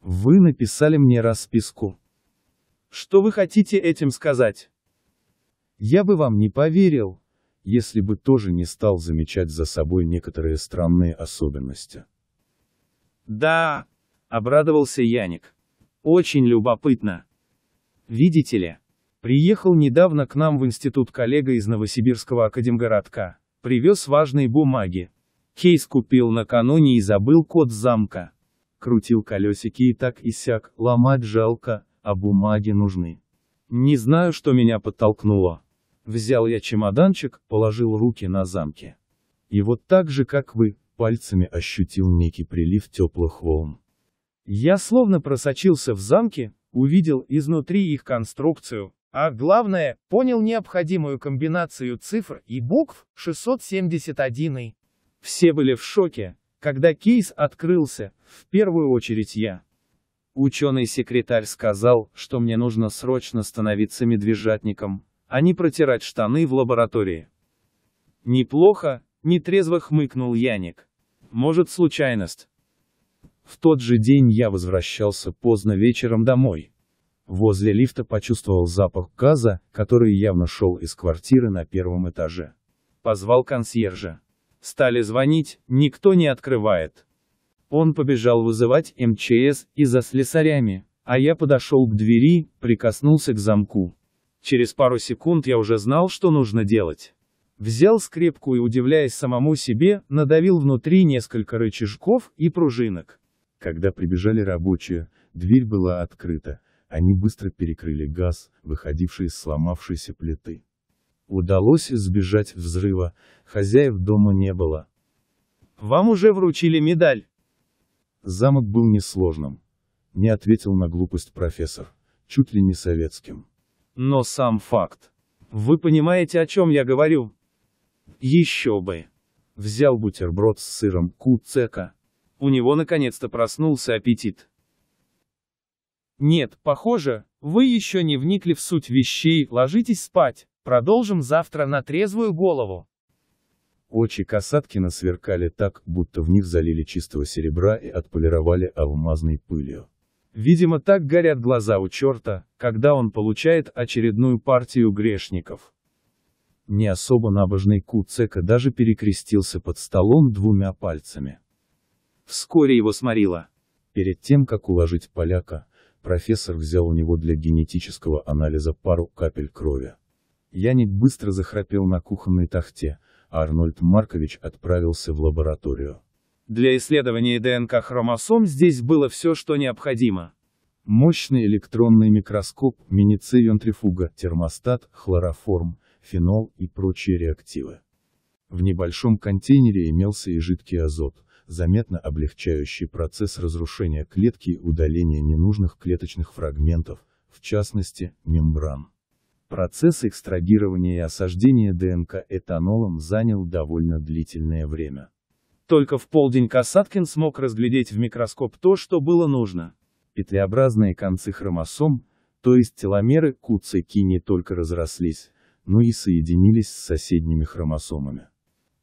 Вы написали мне расписку. Что вы хотите этим сказать? Я бы вам не поверил, если бы тоже не стал замечать за собой некоторые странные особенности. Да, обрадовался Яник. Очень любопытно. Видите ли, приехал недавно к нам в институт коллега из Новосибирского академгородка. Привез важные бумаги. Кейс купил накануне и забыл код замка. Крутил колесики и так и сяк, ломать жалко, а бумаги нужны. Не знаю, что меня подтолкнуло. Взял я чемоданчик, положил руки на замки. И вот так же, как вы, пальцами ощутил некий прилив теплых волн. Я словно просочился в замки, увидел изнутри их конструкцию, а главное, понял необходимую комбинацию цифр и букв 671 и. Все были в шоке, когда кейс открылся, в первую очередь я. Ученый-секретарь сказал, что мне нужно срочно становиться медвежатником, а не протирать штаны в лаборатории. Неплохо, нетрезво хмыкнул Яник. Может случайность. В тот же день я возвращался поздно вечером домой. Возле лифта почувствовал запах газа, который явно шел из квартиры на первом этаже. Позвал консьержа. Стали звонить, никто не открывает. Он побежал вызывать МЧС и за слесарями, а я подошел к двери, прикоснулся к замку. Через пару секунд я уже знал, что нужно делать. Взял скрепку и, удивляясь самому себе, надавил внутри несколько рычажков и пружинок. Когда прибежали рабочие, дверь была открыта, они быстро перекрыли газ, выходивший из сломавшейся плиты. Удалось избежать взрыва, хозяев дома не было. «Вам уже вручили медаль!» Замок был несложным. Не ответил на глупость профессор, чуть ли не советским. Но сам факт. Вы понимаете, о чем я говорю? Еще бы. Взял бутерброд с сыром Куцека. У него наконец-то проснулся аппетит. Нет, похоже, вы еще не вникли в суть вещей, ложитесь спать, продолжим завтра на трезвую голову. Очи Касаткина сверкали так, будто в них залили чистого серебра и отполировали алмазной пылью. Видимо, так горят глаза у черта, когда он получает очередную партию грешников. Не особо набожный Куцека даже перекрестился под столом двумя пальцами. Вскоре его сморило. Перед тем, как уложить поляка, Профессор взял у него для генетического анализа пару капель крови. Яник быстро захрапел на кухонной тахте, а Арнольд Маркович отправился в лабораторию. Для исследования ДНК хромосом здесь было все, что необходимо. Мощный электронный микроскоп, мини-центрифуга, термостат, хлороформ, фенол и прочие реактивы. В небольшом контейнере имелся и жидкий азот заметно облегчающий процесс разрушения клетки и удаления ненужных клеточных фрагментов, в частности, мембран. Процесс экстрагирования и осаждения ДНК этанолом занял довольно длительное время. Только в полдень Касаткин смог разглядеть в микроскоп то, что было нужно. Петлеобразные концы хромосом, то есть теломеры КУЦК не только разрослись, но и соединились с соседними хромосомами.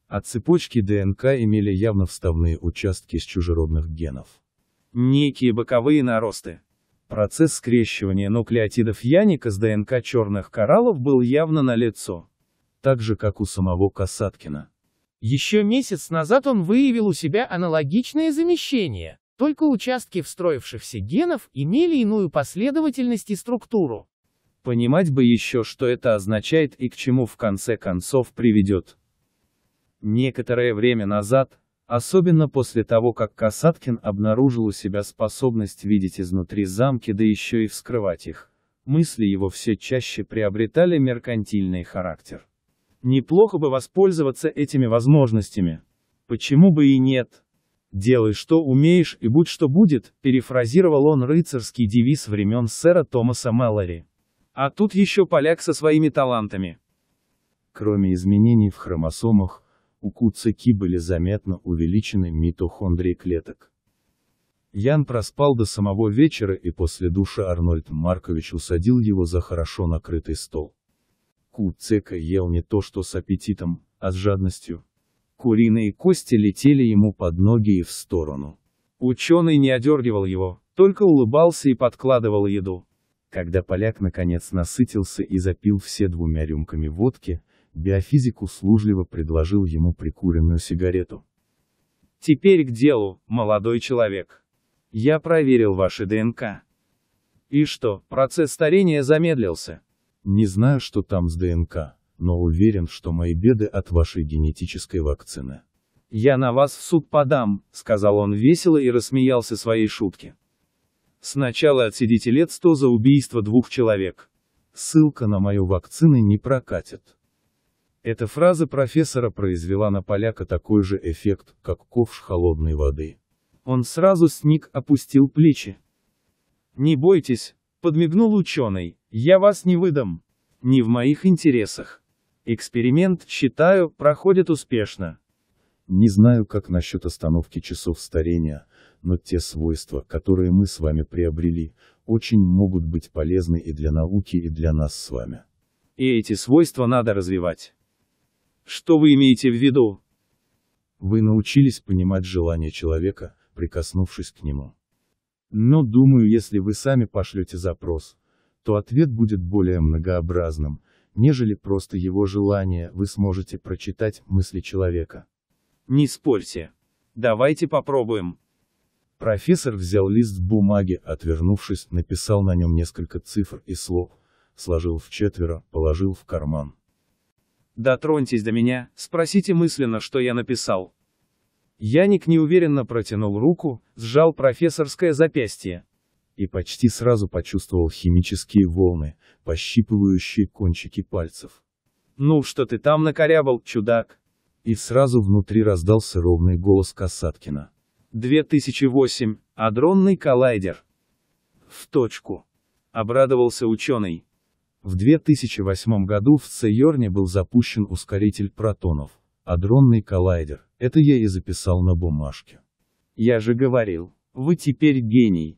А цепочки ДНК имели явно вставные участки с чужеродных генов. Некие боковые наросты. Процесс скрещивания нуклеотидов Яника с ДНК черных кораллов был явно налицо. Так же, как у самого Касаткина. Еще месяц назад он выявил у себя аналогичные замещения, только участки встроившихся генов имели иную последовательность и структуру. Понимать бы еще, что это означает и к чему в конце концов приведет. Некоторое время назад, особенно после того, как Касаткин обнаружил у себя способность видеть изнутри замки да еще и вскрывать их, мысли его все чаще приобретали меркантильный характер. Неплохо бы воспользоваться этими возможностями. Почему бы и нет? «Делай, что умеешь, и будь, что будет», перефразировал он рыцарский девиз времен сэра Томаса Меллори. А тут еще поляк со своими талантами. Кроме изменений в хромосомах, у Куцеки были заметно увеличены митохондрии клеток. Ян проспал до самого вечера и после душа Арнольд Маркович усадил его за хорошо накрытый стол. Куцека ел не то что с аппетитом, а с жадностью. Куриные кости летели ему под ноги и в сторону. Ученый не одергивал его, только улыбался и подкладывал еду. Когда поляк наконец насытился и запил все двумя рюмками водки, Биофизик услужливо предложил ему прикуренную сигарету. Теперь к делу, молодой человек. Я проверил ваши ДНК. И что, процесс старения замедлился? Не знаю, что там с ДНК, но уверен, что мои беды от вашей генетической вакцины. Я на вас в суд подам, сказал он весело и рассмеялся своей шутке. Сначала отсидите лет сто за убийство двух человек. Ссылка на мою вакцину не прокатит. Эта фраза профессора произвела на поляка такой же эффект, как ковш холодной воды. Он сразу сник, опустил плечи. «Не бойтесь», — подмигнул ученый, — «я вас не выдам. Не в моих интересах. Эксперимент, считаю, проходит успешно». Не знаю, как насчет остановки часов старения, но те свойства, которые мы с вами приобрели, очень могут быть полезны и для науки, и для нас с вами. И эти свойства надо развивать. Что вы имеете в виду? Вы научились понимать желание человека, прикоснувшись к нему. Но думаю, если вы сами пошлете запрос, то ответ будет более многообразным, нежели просто его желание, вы сможете прочитать мысли человека. Не спорьте. Давайте попробуем. Профессор взял лист бумаги, отвернувшись, написал на нем несколько цифр и слов, сложил в четверо, положил в карман. Дотроньтесь до меня, спросите мысленно, что я написал. Яник неуверенно протянул руку, сжал профессорское запястье. И почти сразу почувствовал химические волны, пощипывающие кончики пальцев. «Ну, что ты там накорябал, чудак?» И сразу внутри раздался ровный голос Касаткина. 2008. Адронный коллайдер. В точку. Обрадовался ученый. В 2008 году в Цейорне был запущен ускоритель протонов, адронный коллайдер. Это я и записал на бумажке. Я же говорил, вы теперь гений.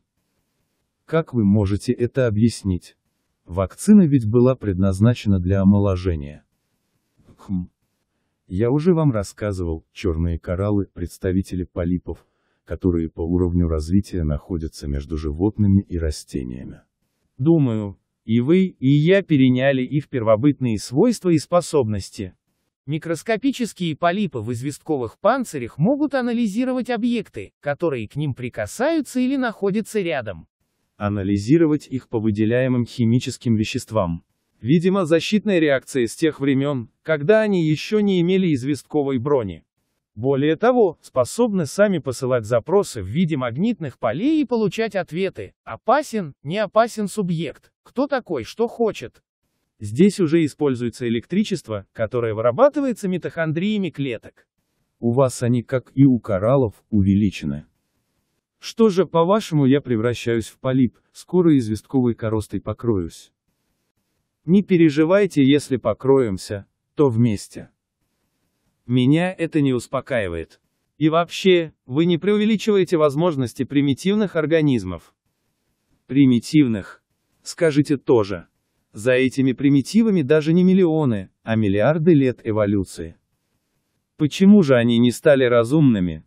Как вы можете это объяснить? Вакцина ведь была предназначена для омоложения. Хм. Я уже вам рассказывал, черные кораллы – представители полипов, которые по уровню развития находятся между животными и растениями. Думаю, и вы, и я переняли их первобытные свойства и способности. Микроскопические полипы в известковых панцирях могут анализировать объекты, которые к ним прикасаются или находятся рядом. Анализировать их по выделяемым химическим веществам. Видимо, защитная реакция с тех времен, когда они еще не имели известковой брони. Более того, способны сами посылать запросы в виде магнитных полей и получать ответы. Опасен, не опасен субъект, кто такой, что хочет. Здесь уже используется электричество, которое вырабатывается митохондриями клеток. У вас они, как и у кораллов, увеличены. Что же, по-вашему, я превращаюсь в полип, скоро известковой коростой покроюсь. Не переживайте, если покроемся, то вместе. Меня это не успокаивает. И вообще, вы не преувеличиваете возможности примитивных организмов. Примитивных. Скажите тоже. За этими примитивами даже не миллионы, а миллиарды лет эволюции. Почему же они не стали разумными?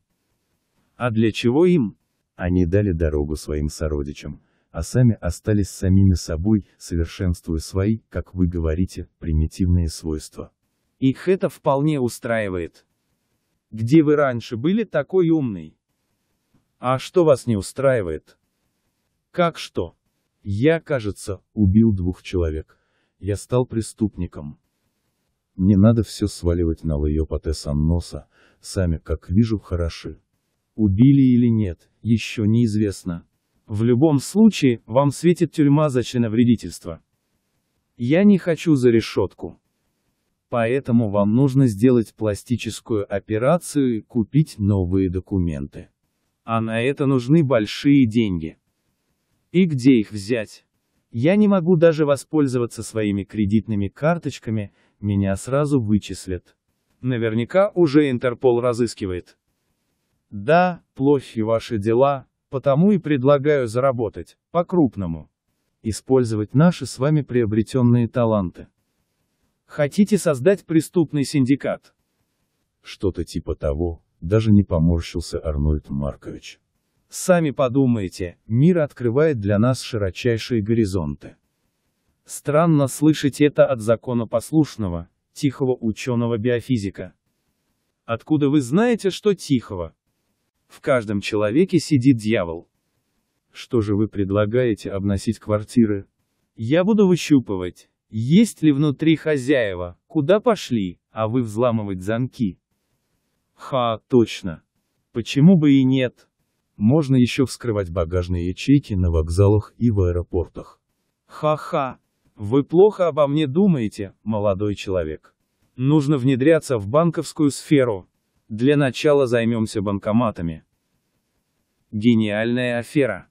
А для чего им? Они дали дорогу своим сородичам, а сами остались самими собой, совершенствуя свои, как вы говорите, примитивные свойства. Их это вполне устраивает. Где вы раньше были такой умный? А что вас не устраивает? Как что? Я, кажется, убил двух человек. Я стал преступником. Не надо все сваливать на Лайопате Санноса, сами, как вижу, хороши. Убили или нет, еще неизвестно. В любом случае, вам светит тюрьма за членовредительство. Я не хочу за решетку. Поэтому вам нужно сделать пластическую операцию и купить новые документы. А на это нужны большие деньги. И где их взять? Я не могу даже воспользоваться своими кредитными карточками, меня сразу вычислят. Наверняка уже Интерпол разыскивает. Да, плохи ваши дела, потому и предлагаю заработать, по-крупному. Использовать наши с вами приобретенные таланты. Хотите создать преступный синдикат? Что-то типа того, даже не поморщился Арнольд Маркович. Сами подумайте, мир открывает для нас широчайшие горизонты. Странно слышать это от законопослушного, тихого ученого-биофизика. Откуда вы знаете, что тихого? В каждом человеке сидит дьявол. Что же вы предлагаете обносить квартиры? Я буду выщупывать, есть ли внутри хозяева, куда пошли, а вы взламывать замки? Ха, точно. Почему бы и нет? Можно еще вскрывать багажные ячейки на вокзалах и в аэропортах. Ха-ха. Вы плохо обо мне думаете, молодой человек. Нужно внедряться в банковскую сферу. Для начала займемся банкоматами. Гениальная афера.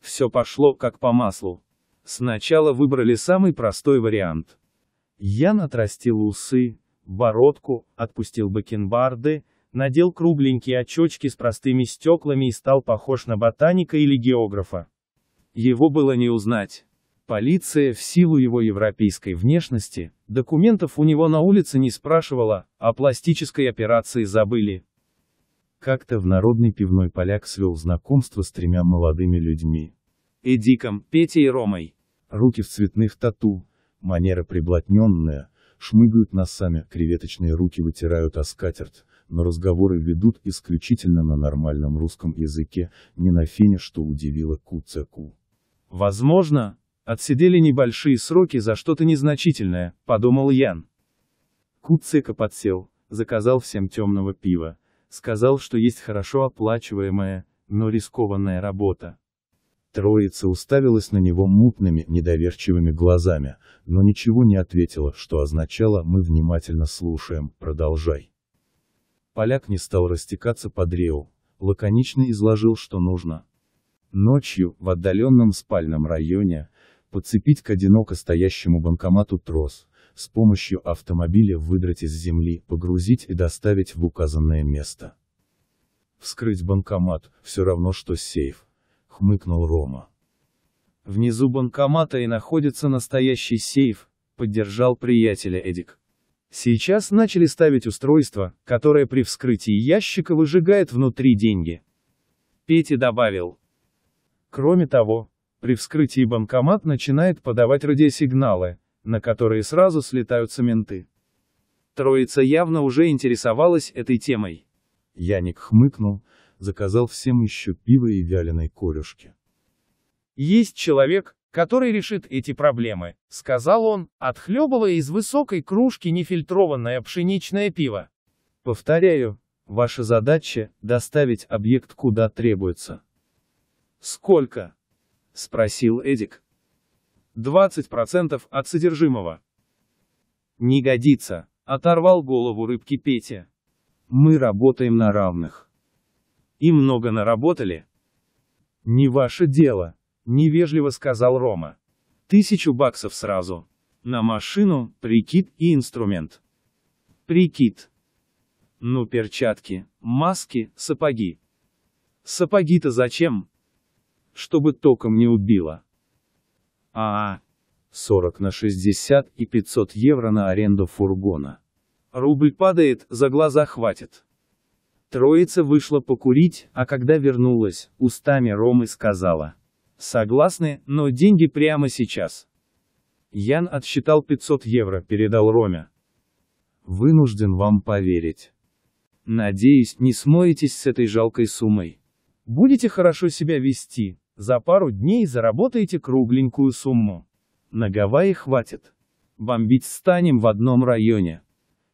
Все пошло как по маслу. Сначала выбрали самый простой вариант. Ян отрастил усы, бородку, отпустил бакенбарды, надел кругленькие очечки с простыми стеклами и стал похож на ботаника или географа. Его было не узнать. Полиция, в силу его европейской внешности, документов у него на улице не спрашивала, а пластической операции забыли. Как-то в народный пивной поляк свел знакомство с тремя молодыми людьми. Эдиком, Петей и Ромой руки в цветных тату, манера приблотненная, шмыгают носами, креветочные руки вытирают о скатерть, но разговоры ведут исключительно на нормальном русском языке, не на фине, что удивило Куцеку. Возможно, отсидели небольшие сроки за что-то незначительное, подумал Ян. Куцека подсел, заказал всем темного пива, сказал, что есть хорошо оплачиваемая, но рискованная работа. Троица уставилась на него мутными, недоверчивыми глазами, но ничего не ответила, что означало «мы внимательно слушаем, продолжай». Поляк не стал растекаться по древу, лаконично изложил, что нужно. Ночью, в отдаленном спальном районе, подцепить к одиноко стоящему банкомату трос, с помощью автомобиля выдрать из земли, погрузить и доставить в указанное место. Вскрыть банкомат, все равно что сейф — хмыкнул Рома. Внизу банкомата и находится настоящий сейф, поддержал приятеля Эдик. Сейчас начали ставить устройство, которое при вскрытии ящика выжигает внутри деньги. Петя добавил. Кроме того, при вскрытии банкомат начинает подавать радиосигналы, на которые сразу слетаются менты. Троица явно уже интересовалась этой темой. Яник хмыкнул, заказал всем еще пиво и вяленой корюшки. Есть человек, который решит эти проблемы, сказал он, отхлебывая из высокой кружки нефильтрованное пшеничное пиво. Повторяю, ваша задача – доставить объект куда требуется. Сколько? – спросил Эдик. 20% от содержимого. Не годится, оторвал голову рыбки Петя. Мы работаем на равных. И много наработали? Не ваше дело, невежливо сказал Рома. Тысячу баксов сразу. На машину, прикид и инструмент. Прикид. Ну перчатки, маски, сапоги. Сапоги-то зачем? Чтобы током не убило. А, -а, а 40 на 60 и 500 евро на аренду фургона. Рубль падает, за глаза хватит. Троица вышла покурить, а когда вернулась, устами Ромы сказала. «Согласны, но деньги прямо сейчас». Ян отсчитал 500 евро, передал Роме. «Вынужден вам поверить. Надеюсь, не смоетесь с этой жалкой суммой. Будете хорошо себя вести, за пару дней заработаете кругленькую сумму. На Гавайи хватит. Бомбить станем в одном районе».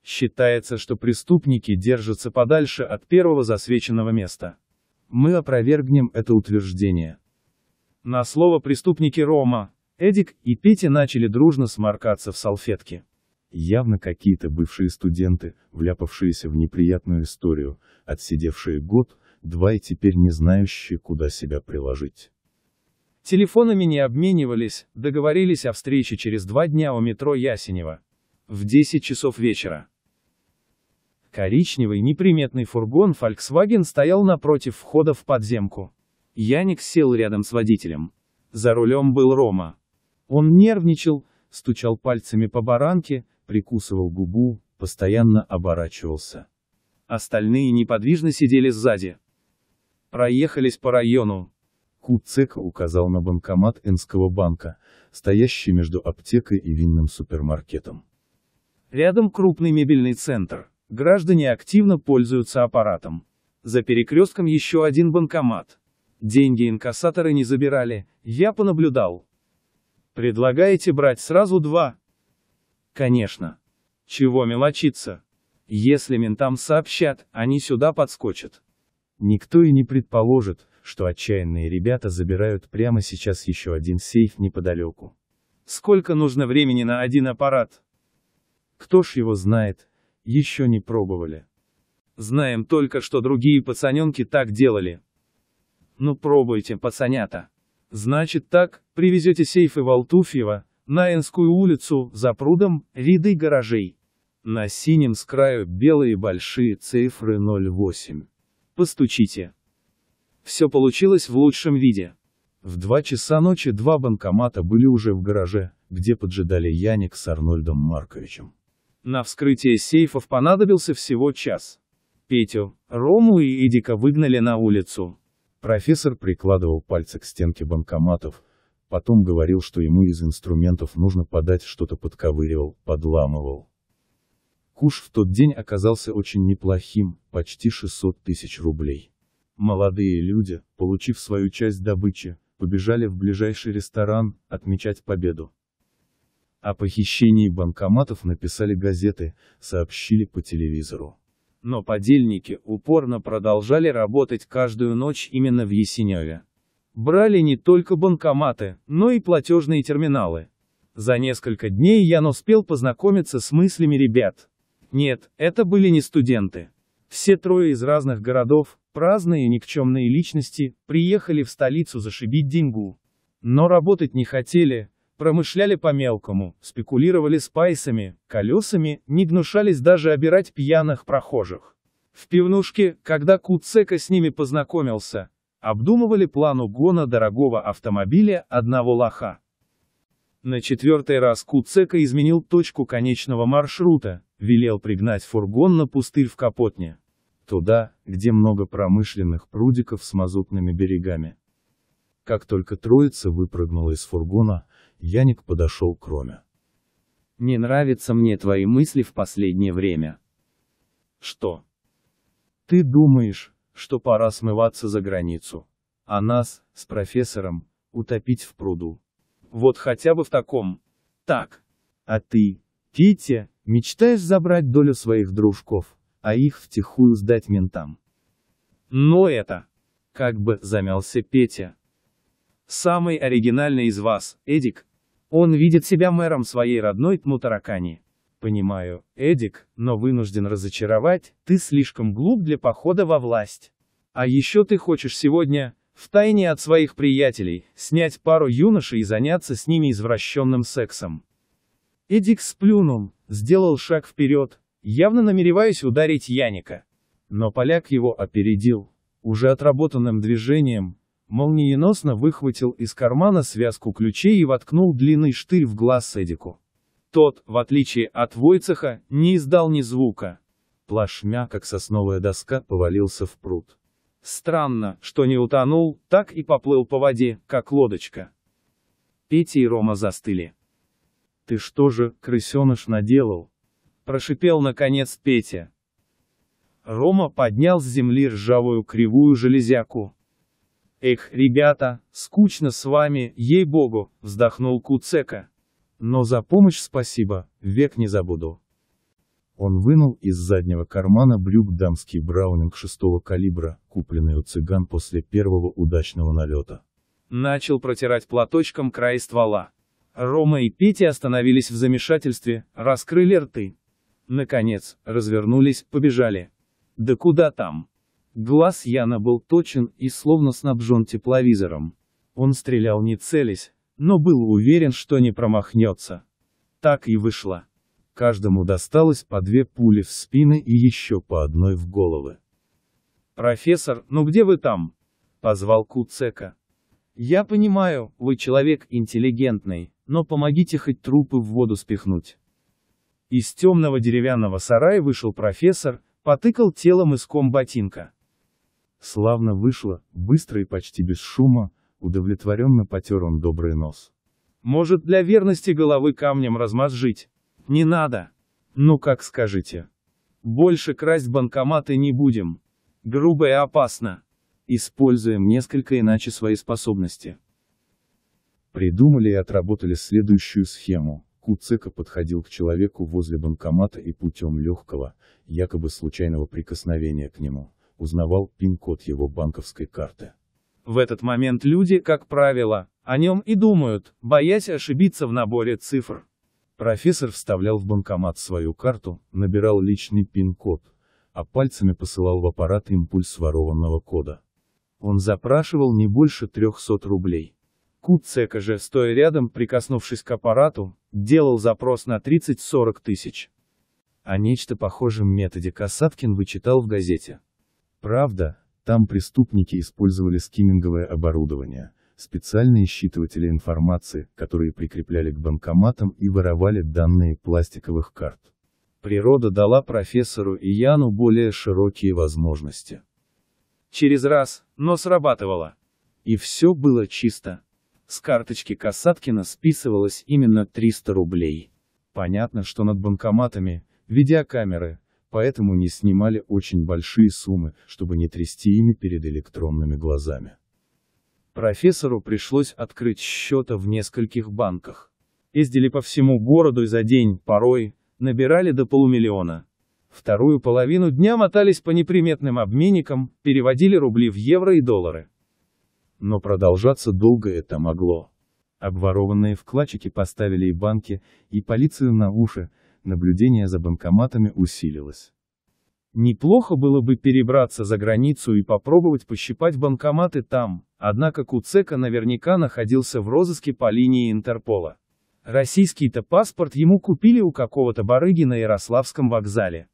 Считается, что преступники держатся подальше от первого засвеченного места. Мы опровергнем это утверждение. На слово преступники Рома, Эдик и Петя начали дружно сморкаться в салфетке. Явно какие-то бывшие студенты, вляпавшиеся в неприятную историю, отсидевшие год, два и теперь не знающие, куда себя приложить. Телефонами не обменивались, договорились о встрече через два дня у метро Ясенева. В 10 часов вечера. Коричневый неприметный фургон Volkswagen стоял напротив входа в подземку. Яник сел рядом с водителем. За рулем был Рома. Он нервничал, стучал пальцами по баранке, прикусывал губу, постоянно оборачивался. Остальные неподвижно сидели сзади. Проехались по району. Куцек указал на банкомат Энского банка, стоящий между аптекой и винным супермаркетом. Рядом крупный мебельный центр. Граждане активно пользуются аппаратом. За перекрестком еще один банкомат. Деньги инкассаторы не забирали, я понаблюдал. Предлагаете брать сразу два? Конечно. Чего мелочиться? Если ментам сообщат, они сюда подскочат. Никто и не предположит, что отчаянные ребята забирают прямо сейчас еще один сейф неподалеку. Сколько нужно времени на один аппарат? Кто ж его знает, еще не пробовали. Знаем только, что другие пацаненки так делали. Ну пробуйте, пацанята. Значит так, привезете сейфы Волтуфьева, на Энскую улицу, за прудом, ряды гаражей. На синем с краю белые большие цифры 08. Постучите. Все получилось в лучшем виде. В два часа ночи два банкомата были уже в гараже, где поджидали Яник с Арнольдом Марковичем. На вскрытие сейфов понадобился всего час. Петю, Рому и Эдика выгнали на улицу. Профессор прикладывал пальцы к стенке банкоматов, потом говорил, что ему из инструментов нужно подать что-то подковыривал, подламывал. Куш в тот день оказался очень неплохим, почти 600 тысяч рублей. Молодые люди, получив свою часть добычи, побежали в ближайший ресторан, отмечать победу. О похищении банкоматов написали газеты, сообщили по телевизору. Но подельники упорно продолжали работать каждую ночь именно в Есеневе. Брали не только банкоматы, но и платежные терминалы. За несколько дней Ян успел познакомиться с мыслями ребят. Нет, это были не студенты. Все трое из разных городов, праздные никчемные личности, приехали в столицу зашибить деньгу. Но работать не хотели, Промышляли по-мелкому, спекулировали спайсами, колесами, не гнушались даже обирать пьяных прохожих. В пивнушке, когда Куцека с ними познакомился, обдумывали план угона дорогого автомобиля одного лоха. На четвертый раз Куцека изменил точку конечного маршрута, велел пригнать фургон на пустырь в Капотне. Туда, где много промышленных прудиков с мазутными берегами. Как только троица выпрыгнула из фургона, Яник подошел к Роме. Не нравятся мне твои мысли в последнее время. Что? Ты думаешь, что пора смываться за границу, а нас, с профессором, утопить в пруду? Вот хотя бы в таком. Так. А ты, Питя, мечтаешь забрать долю своих дружков, а их втихую сдать ментам? Но это... Как бы замялся Петя. Самый оригинальный из вас, Эдик, он видит себя мэром своей родной Тмутаракани. Понимаю, Эдик, но вынужден разочаровать, ты слишком глуп для похода во власть. А еще ты хочешь сегодня, втайне от своих приятелей, снять пару юношей и заняться с ними извращенным сексом. Эдик сплюнул, сделал шаг вперед, явно намереваясь ударить Яника. Но поляк его опередил. Уже отработанным движением, молниеносно выхватил из кармана связку ключей и воткнул длинный штырь в глаз Эдику. Тот, в отличие от Войцеха, не издал ни звука. Плашмя, как сосновая доска, повалился в пруд. Странно, что не утонул, так и поплыл по воде, как лодочка. Петя и Рома застыли. «Ты что же, крысеныш, наделал?» Прошипел, наконец, Петя. Рома поднял с земли ржавую кривую железяку. «Эх, ребята, скучно с вами, ей-богу», — вздохнул Куцека. «Но за помощь спасибо, век не забуду». Он вынул из заднего кармана брюк дамский браунинг шестого калибра, купленный у цыган после первого удачного налета. Начал протирать платочком край ствола. Рома и Петя остановились в замешательстве, раскрыли рты. Наконец, развернулись, побежали. Да куда там? Глаз Яна был точен и словно снабжен тепловизором. Он стрелял не целясь, но был уверен, что не промахнется. Так и вышло. Каждому досталось по две пули в спины и еще по одной в головы. «Профессор, ну где вы там?» — позвал Куцека. «Я понимаю, вы человек интеллигентный, но помогите хоть трупы в воду спихнуть». Из темного деревянного сарая вышел профессор, потыкал телом иском ботинка. Славно вышло, быстро и почти без шума, удовлетворенно потер он добрый нос. Может, для верности головы камнем размозжить? Не надо. Ну как скажете. Больше красть банкоматы не будем. Грубо и опасно. Используем несколько иначе свои способности. Придумали и отработали следующую схему. Куцека подходил к человеку возле банкомата и путем легкого, якобы случайного прикосновения к нему, узнавал пин-код его банковской карты. В этот момент люди, как правило, о нем и думают, боясь ошибиться в наборе цифр. Профессор вставлял в банкомат свою карту, набирал личный пин-код, а пальцами посылал в аппарат импульс ворованного кода. Он запрашивал не больше 300 рублей. Куцека же, стоя рядом, прикоснувшись к аппарату, делал запрос на 30-40 тысяч. О а нечто похожем методе Касаткин вычитал в газете. Правда, там преступники использовали скиминговое оборудование, специальные считыватели информации, которые прикрепляли к банкоматам и воровали данные пластиковых карт. Природа дала профессору Ияну более широкие возможности. Через раз, но срабатывало. И все было чисто. С карточки Касаткина списывалось именно 300 рублей. Понятно, что над банкоматами, видеокамеры, поэтому не снимали очень большие суммы, чтобы не трясти ими перед электронными глазами. Профессору пришлось открыть счета в нескольких банках. Ездили по всему городу и за день, порой, набирали до полумиллиона. Вторую половину дня мотались по неприметным обменникам, переводили рубли в евро и доллары. Но продолжаться долго это могло. Обворованные вкладчики поставили и банки, и полицию на уши, наблюдение за банкоматами усилилось. Неплохо было бы перебраться за границу и попробовать пощипать банкоматы там, однако Куцека наверняка находился в розыске по линии Интерпола. Российский-то паспорт ему купили у какого-то барыги на Ярославском вокзале.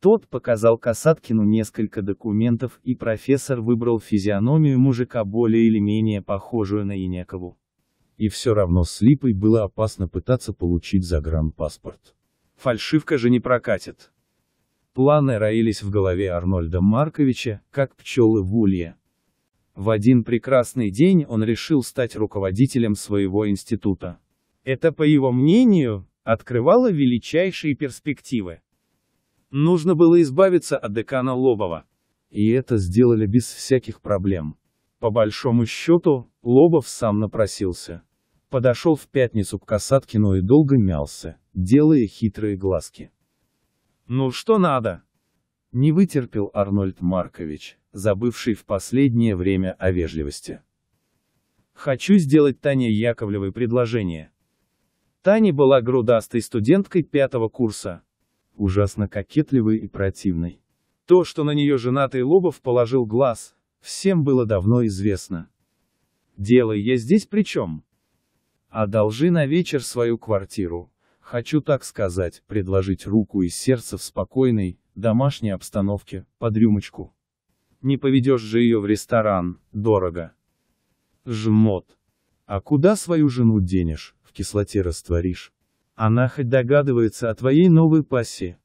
Тот показал Касаткину несколько документов, и профессор выбрал физиономию мужика более или менее похожую на Янекову. И все равно с Липой было опасно пытаться получить загранпаспорт. Фальшивка же не прокатит. Планы роились в голове Арнольда Марковича, как пчелы в улье. В один прекрасный день он решил стать руководителем своего института. Это, по его мнению, открывало величайшие перспективы. Нужно было избавиться от декана Лобова. И это сделали без всяких проблем. По большому счету, Лобов сам напросился. Подошел в пятницу к Касаткину и долго мялся, делая хитрые глазки. «Ну что надо?» Не вытерпел Арнольд Маркович, забывший в последнее время о вежливости. «Хочу сделать Тане Яковлевой предложение». Таня была грудастой студенткой пятого курса. Ужасно кокетливой и противной. То, что на нее женатый Лобов положил глаз, всем было давно известно. «Дело я здесь при чем?» Одолжи на вечер свою квартиру. Хочу так сказать, предложить руку и сердце в спокойной, домашней обстановке, под рюмочку. Не поведешь же ее в ресторан, дорого. Жмот. А куда свою жену денешь, в кислоте растворишь? Она хоть догадывается о твоей новой пассии.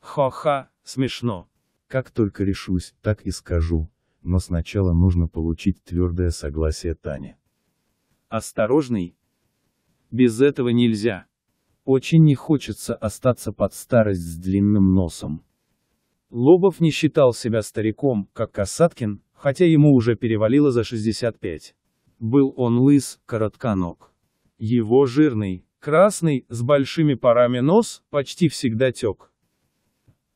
Ха-ха, смешно. Как только решусь, так и скажу. Но сначала нужно получить твердое согласие Тани осторожный. Без этого нельзя. Очень не хочется остаться под старость с длинным носом. Лобов не считал себя стариком, как Касаткин, хотя ему уже перевалило за 65. Был он лыс, коротконог. Его жирный, красный, с большими парами нос, почти всегда тек.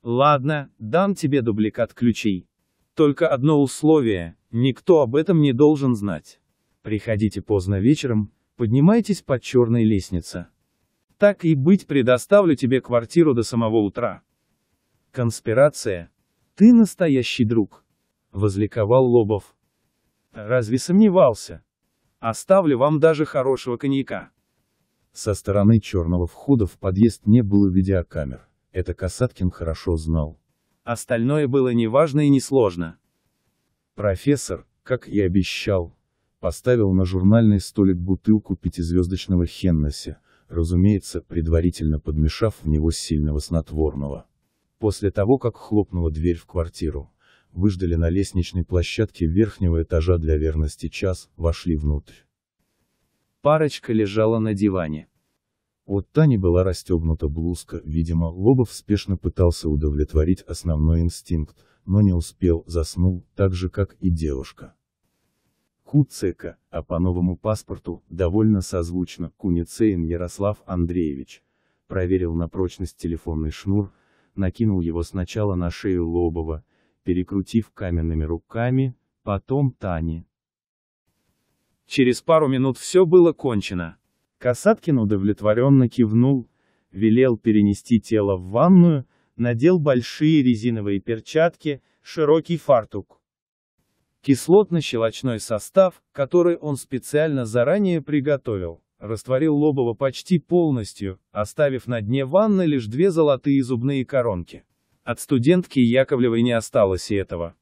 Ладно, дам тебе дубликат ключей. Только одно условие, никто об этом не должен знать. Приходите поздно вечером, поднимайтесь по черной лестнице. Так и быть, предоставлю тебе квартиру до самого утра. Конспирация. Ты настоящий друг. Возликовал Лобов. Разве сомневался? Оставлю вам даже хорошего коньяка. Со стороны черного входа в подъезд не было видеокамер. Это Касаткин хорошо знал. Остальное было неважно и несложно. Профессор, как и обещал, поставил на журнальный столик бутылку пятизвездочного Хеннесси, разумеется, предварительно подмешав в него сильного снотворного. После того, как хлопнула дверь в квартиру, выждали на лестничной площадке верхнего этажа для верности час, вошли внутрь. Парочка лежала на диване. У Тани была расстегнута блузка, видимо, Лобов спешно пытался удовлетворить основной инстинкт, но не успел, заснул, так же как и девушка. Куцека, а по новому паспорту, довольно созвучно, Куницеин Ярослав Андреевич. Проверил на прочность телефонный шнур, накинул его сначала на шею Лобова, перекрутив каменными руками, потом Тани. Через пару минут все было кончено. Касаткин удовлетворенно кивнул, велел перенести тело в ванную, надел большие резиновые перчатки, широкий фартук. Кислотно-щелочной состав, который он специально заранее приготовил, растворил Лобова почти полностью, оставив на дне ванны лишь две золотые зубные коронки. От студентки Яковлевой не осталось и этого.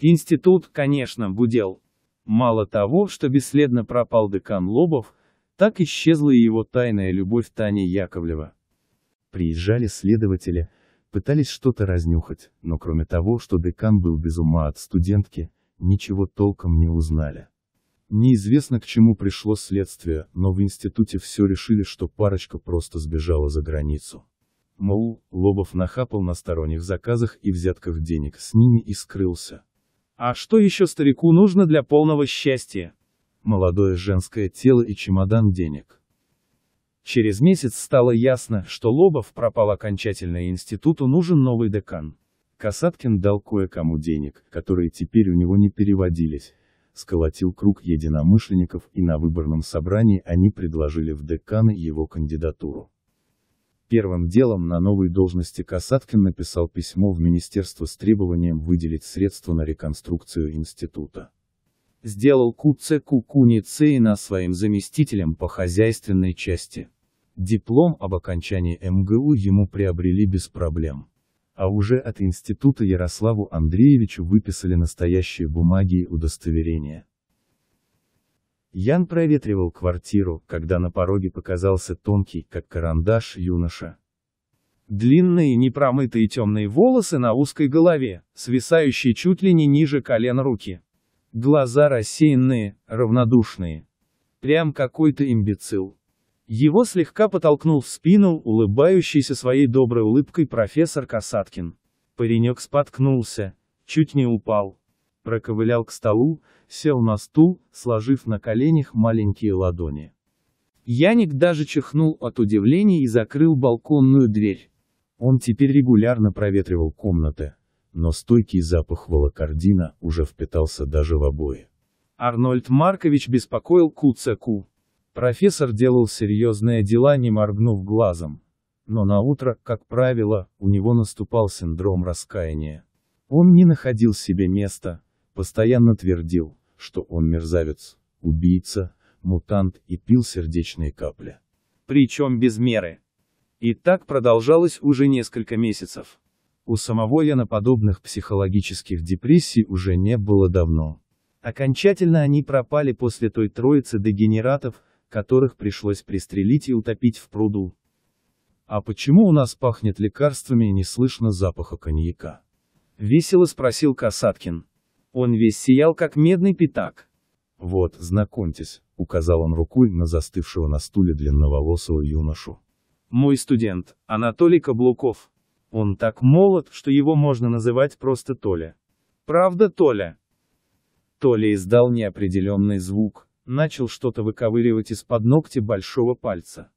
Институт, конечно, будел. Мало того, что бесследно пропал декан Лобов, так исчезла и его тайная любовь Тани Яковлева. Приезжали следователи, пытались что-то разнюхать, но кроме того, что декан был без ума от студентки, ничего толком не узнали. Неизвестно к чему пришло следствие, но в институте все решили, что парочка просто сбежала за границу. Мол, Лобов нахапал на сторонних заказах и взятках денег с ними и скрылся. А что еще старику нужно для полного счастья? Молодое женское тело и чемодан денег. Через месяц стало ясно, что Лобов пропал окончательно и институту нужен новый декан. Касаткин дал кое-кому денег, которые теперь у него не переводились, сколотил круг единомышленников и на выборном собрании они предложили в деканы его кандидатуру. Первым делом на новой должности Касаткин написал письмо в министерство с требованием выделить средства на реконструкцию института. Сделал Куце Кукуни Цейна своим заместителем по хозяйственной части. Диплом об окончании МГУ ему приобрели без проблем а уже от института Ярославу Андреевичу выписали настоящие бумаги и удостоверения. Ян проветривал квартиру, когда на пороге показался тонкий, как карандаш, юноша. Длинные, непромытые темные волосы на узкой голове, свисающие чуть ли не ниже колен руки. Глаза рассеянные, равнодушные. Прям какой-то имбецил. Его слегка потолкнул в спину, улыбающийся своей доброй улыбкой профессор Касаткин. Паренек споткнулся, чуть не упал. Проковылял к столу, сел на стул, сложив на коленях маленькие ладони. Яник даже чихнул от удивления и закрыл балконную дверь. Он теперь регулярно проветривал комнаты, но стойкий запах волокордина уже впитался даже в обои. Арнольд Маркович беспокоил Куцеку. Профессор делал серьезные дела, не моргнув глазом. Но на утро, как правило, у него наступал синдром раскаяния. Он не находил себе места, постоянно твердил, что он мерзавец, убийца, мутант и пил сердечные капли. Причем без меры. И так продолжалось уже несколько месяцев. У самого Яна подобных психологических депрессий уже не было давно. Окончательно они пропали после той троицы дегенератов, которых пришлось пристрелить и утопить в пруду. «А почему у нас пахнет лекарствами и не слышно запаха коньяка?» — весело спросил Касаткин. Он весь сиял, как медный пятак. «Вот, знакомьтесь», — указал он рукой на застывшего на стуле длинноволосого юношу. «Мой студент, Анатолий Каблуков. Он так молод, что его можно называть просто Толя». «Правда, Толя?» Толя издал неопределенный звук начал что-то выковыривать из-под ногтя большого пальца.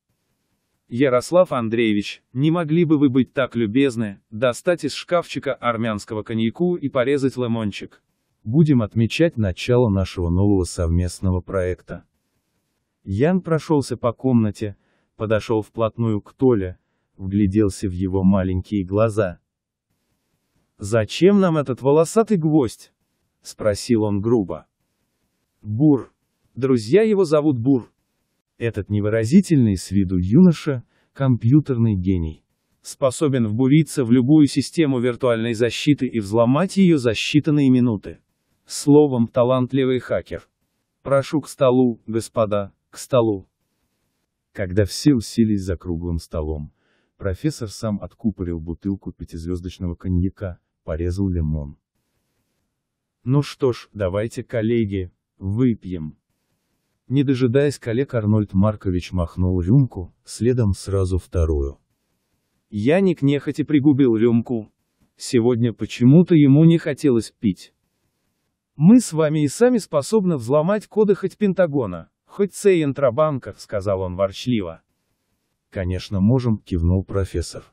Ярослав Андреевич, не могли бы вы быть так любезны, достать из шкафчика армянского коньяку и порезать лимончик? Будем отмечать начало нашего нового совместного проекта. Ян прошелся по комнате, подошел вплотную к Толе, вгляделся в его маленькие глаза. «Зачем нам этот волосатый гвоздь?» — спросил он грубо. «Бур, Друзья его зовут Бур. Этот невыразительный с виду юноша – компьютерный гений. Способен вбуриться в любую систему виртуальной защиты и взломать ее за считанные минуты. Словом, талантливый хакер. Прошу к столу, господа, к столу. Когда все уселись за круглым столом, профессор сам откупорил бутылку пятизвездочного коньяка, порезал лимон. Ну что ж, давайте, коллеги, выпьем. Не дожидаясь коллег, Арнольд Маркович махнул рюмку, следом сразу вторую. Яник нехотя пригубил рюмку. Сегодня почему-то ему не хотелось пить. «Мы с вами и сами способны взломать коды хоть Пентагона, хоть Центробанка», — сказал он ворчливо. «Конечно можем», — кивнул профессор.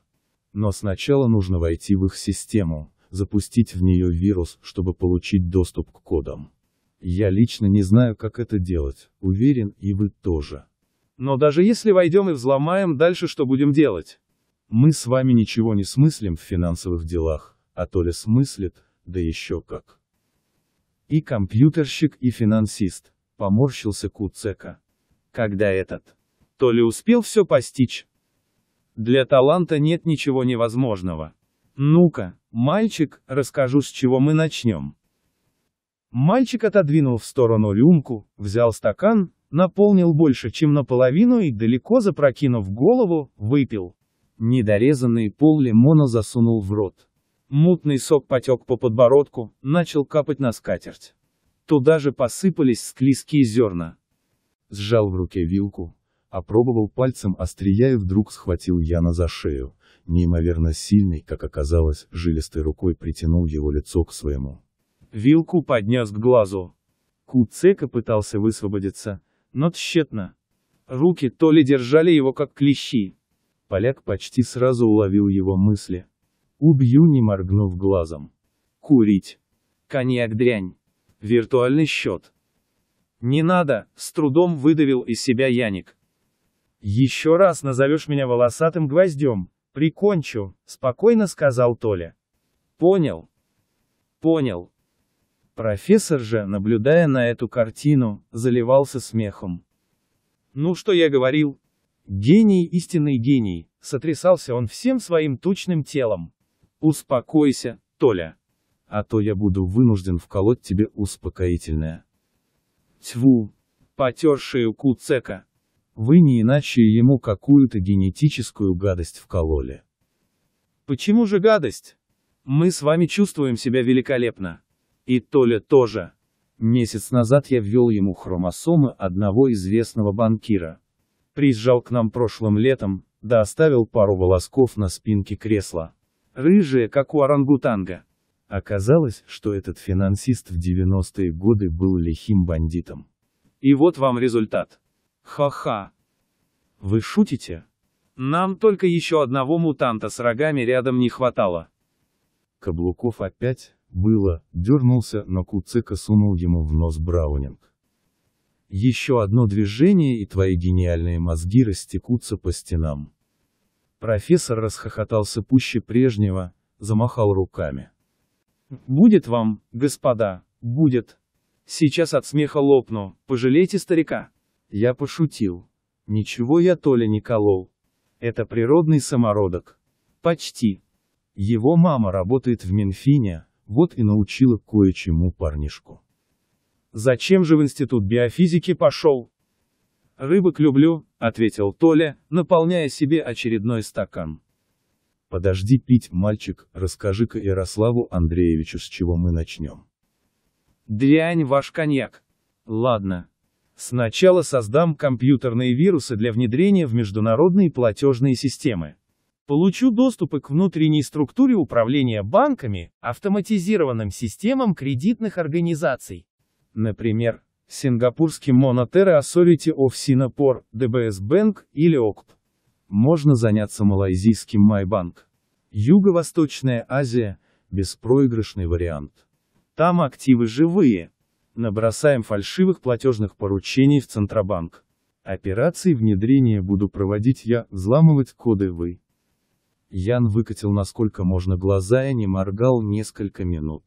«Но сначала нужно войти в их систему, запустить в нее вирус, чтобы получить доступ к кодам». Я лично не знаю, как это делать, уверен, и вы тоже. Но даже если войдем и взломаем, дальше что будем делать? Мы с вами ничего не смыслим в финансовых делах, а Толя смыслит, да еще как. И компьютерщик, и финансист, поморщился Куцека. Когда этот? Толя успел все постичь? Для таланта нет ничего невозможного. Ну-ка, мальчик, расскажу, с чего мы начнем. Мальчик отодвинул в сторону рюмку, взял стакан, наполнил больше, чем наполовину и, далеко запрокинув голову, выпил. Недорезанный пол лимона засунул в рот. Мутный сок потек по подбородку, начал капать на скатерть. Туда же посыпались склизкие зерна. Сжал в руке вилку, опробовал пальцем острия и вдруг схватил Яна за шею. Неимоверно сильный, как оказалось, жилистой рукой притянул его лицо к своему. Вилку поднес к глазу. Куцека пытался высвободиться, но тщетно. Руки то ли держали его как клещи. Поляк почти сразу уловил его мысли. Убью, не моргнув глазом. Курить. Коньяк дрянь. Виртуальный счет. Не надо, с трудом выдавил из себя Яник. Еще раз назовешь меня волосатым гвоздем, прикончу, спокойно сказал Толя. Понял. Понял. Профессор же, наблюдая на эту картину, заливался смехом. Ну что я говорил? Гений, истинный гений, сотрясался он всем своим тучным телом. Успокойся, Толя. А то я буду вынужден вколоть тебе успокоительное. Тьву, потершие шею Куцека. Вы не иначе ему какую-то генетическую гадость вкололи. Почему же гадость? Мы с вами чувствуем себя великолепно. И Толя тоже. Месяц назад я ввел ему хромосомы одного известного банкира. Приезжал к нам прошлым летом, да оставил пару волосков на спинке кресла. Рыжие, как у орангутанга. Оказалось, что этот финансист в 90-е годы был лихим бандитом. И вот вам результат. Ха-ха. Вы шутите? Нам только еще одного мутанта с рогами рядом не хватало. Каблуков опять, было, дернулся, но Куцека сунул ему в нос Браунинг. Еще одно движение и твои гениальные мозги растекутся по стенам. Профессор расхохотался пуще прежнего, замахал руками. «Будет вам, господа, будет. Сейчас от смеха лопну, пожалейте старика». Я пошутил. Ничего я то не колол. Это природный самородок. Почти. Его мама работает в Минфине, вот и научила кое-чему парнишку. Зачем же в институт биофизики пошел? Рыбок люблю, ответил Толя, наполняя себе очередной стакан. Подожди пить, мальчик, расскажи-ка Ярославу Андреевичу, с чего мы начнем. Дрянь ваш коньяк. Ладно. Сначала создам компьютерные вирусы для внедрения в международные платежные системы. Получу доступы к внутренней структуре управления банками, автоматизированным системам кредитных организаций. Например, сингапурский Monetary Authority of Singapore, DBS Bank или OCP. Можно заняться малайзийским Майбанк. Юго-Восточная Азия – беспроигрышный вариант. Там активы живые. Набросаем фальшивых платежных поручений в Центробанк. Операции внедрения буду проводить я, взламывать коды вы. Ян выкатил насколько можно глаза и не моргал несколько минут.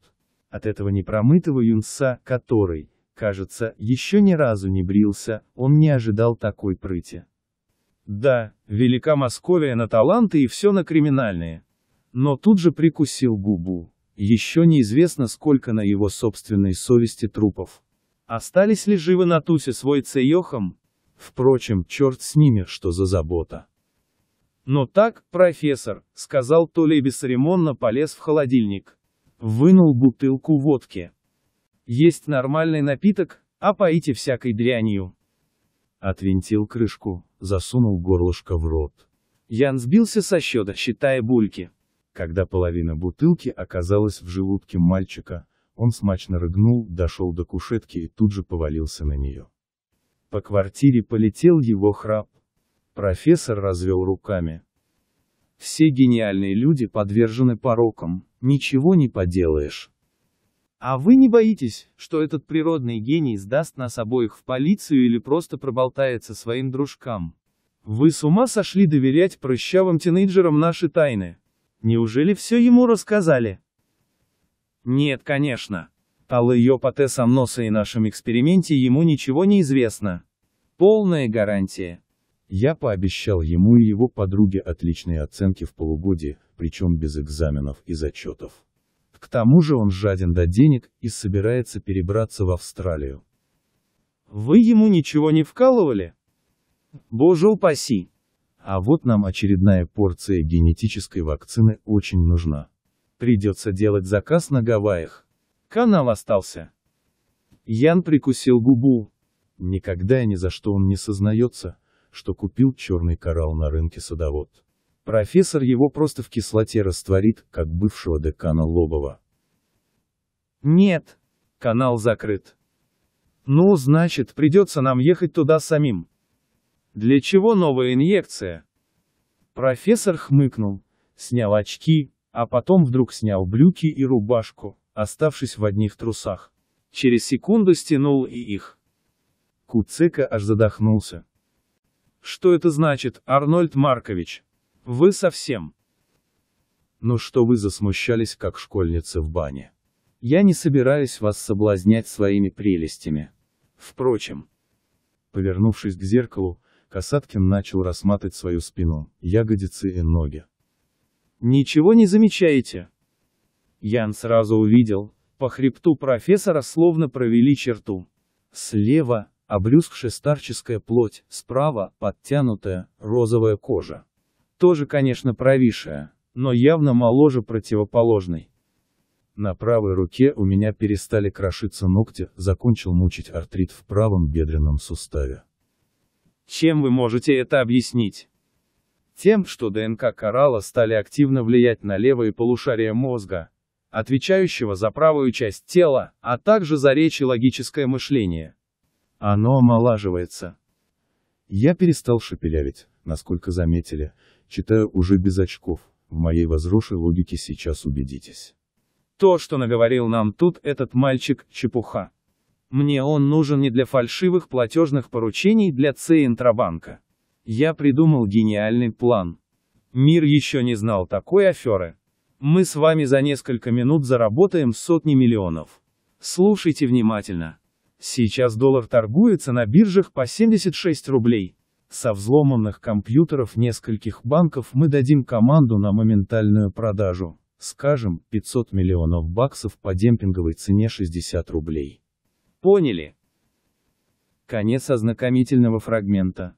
От этого непромытого юнца, который, кажется, еще ни разу не брился, он не ожидал такой прыти. Да, велика Московия на таланты и все на криминальные. Но тут же прикусил губу. Еще неизвестно, сколько на его собственной совести трупов. Остались ли живы на тусе с Войцеехом? Впрочем, черт с ними, что за забота. Но так, профессор, сказал Толя и бесцеремонно полез в холодильник. Вынул бутылку водки. Есть нормальный напиток, а поите всякой дрянью. Отвинтил крышку, засунул горлышко в рот. Ян сбился со счета, считая бульки. Когда половина бутылки оказалась в желудке мальчика, он смачно рыгнул, дошел до кушетки и тут же повалился на нее. По квартире полетел его храп. Профессор развел руками. Все гениальные люди подвержены порокам, ничего не поделаешь. А вы не боитесь, что этот природный гений сдаст нас обоих в полицию или просто проболтается своим дружкам? Вы с ума сошли доверять прыщавым тинейджерам наши тайны? Неужели все ему рассказали? Нет, конечно. Алла Йопате Самноса и нашем эксперименте ему ничего не известно. Полная гарантия. Я пообещал ему и его подруге отличные оценки в полугодии, причем без экзаменов и зачетов. К тому же он жаден до денег и собирается перебраться в Австралию. Вы ему ничего не вкалывали? Боже упаси! А вот нам очередная порция генетической вакцины очень нужна. Придется делать заказ на Гавайях. Канал остался. Ян прикусил губу. Никогда и ни за что он не сознается, что купил черный коралл на рынке садовод. Профессор его просто в кислоте растворит, как бывшего декана Лобова. Нет, канал закрыт. Ну, значит, придется нам ехать туда самим. Для чего новая инъекция? Профессор хмыкнул, снял очки, а потом вдруг снял брюки и рубашку, оставшись в одних трусах. Через секунду стянул и их. Куцека аж задохнулся. Что это значит, Арнольд Маркович? Вы совсем. Ну что вы засмущались, как школьницы в бане. Я не собираюсь вас соблазнять своими прелестями. Впрочем. Повернувшись к зеркалу, Касаткин начал рассматривать свою спину, ягодицы и ноги. Ничего не замечаете? Ян сразу увидел, по хребту профессора словно провели черту. Слева, Обрюзгшая старческая плоть, справа, подтянутая, розовая кожа. Тоже, конечно, провисшая, но явно моложе противоположной. На правой руке у меня перестали крошиться ногти, закончил мучить артрит в правом бедренном суставе. Чем вы можете это объяснить? Тем, что ДНК коралла стали активно влиять на левое полушарие мозга, отвечающего за правую часть тела, а также за речь и логическое мышление. Оно омолаживается. Я перестал шепелявить, насколько заметили, читаю уже без очков, в моей возросшей логике сейчас убедитесь. То, что наговорил нам тут этот мальчик, чепуха. Мне он нужен не для фальшивых платежных поручений для Центробанка. Я придумал гениальный план. Мир еще не знал такой аферы. Мы с вами за несколько минут заработаем сотни миллионов. Слушайте внимательно. Сейчас доллар торгуется на биржах по 76 рублей. Со взломанных компьютеров нескольких банков мы дадим команду на моментальную продажу. Скажем, 500 миллионов баксов по демпинговой цене 60 рублей. Поняли? Конец ознакомительного фрагмента.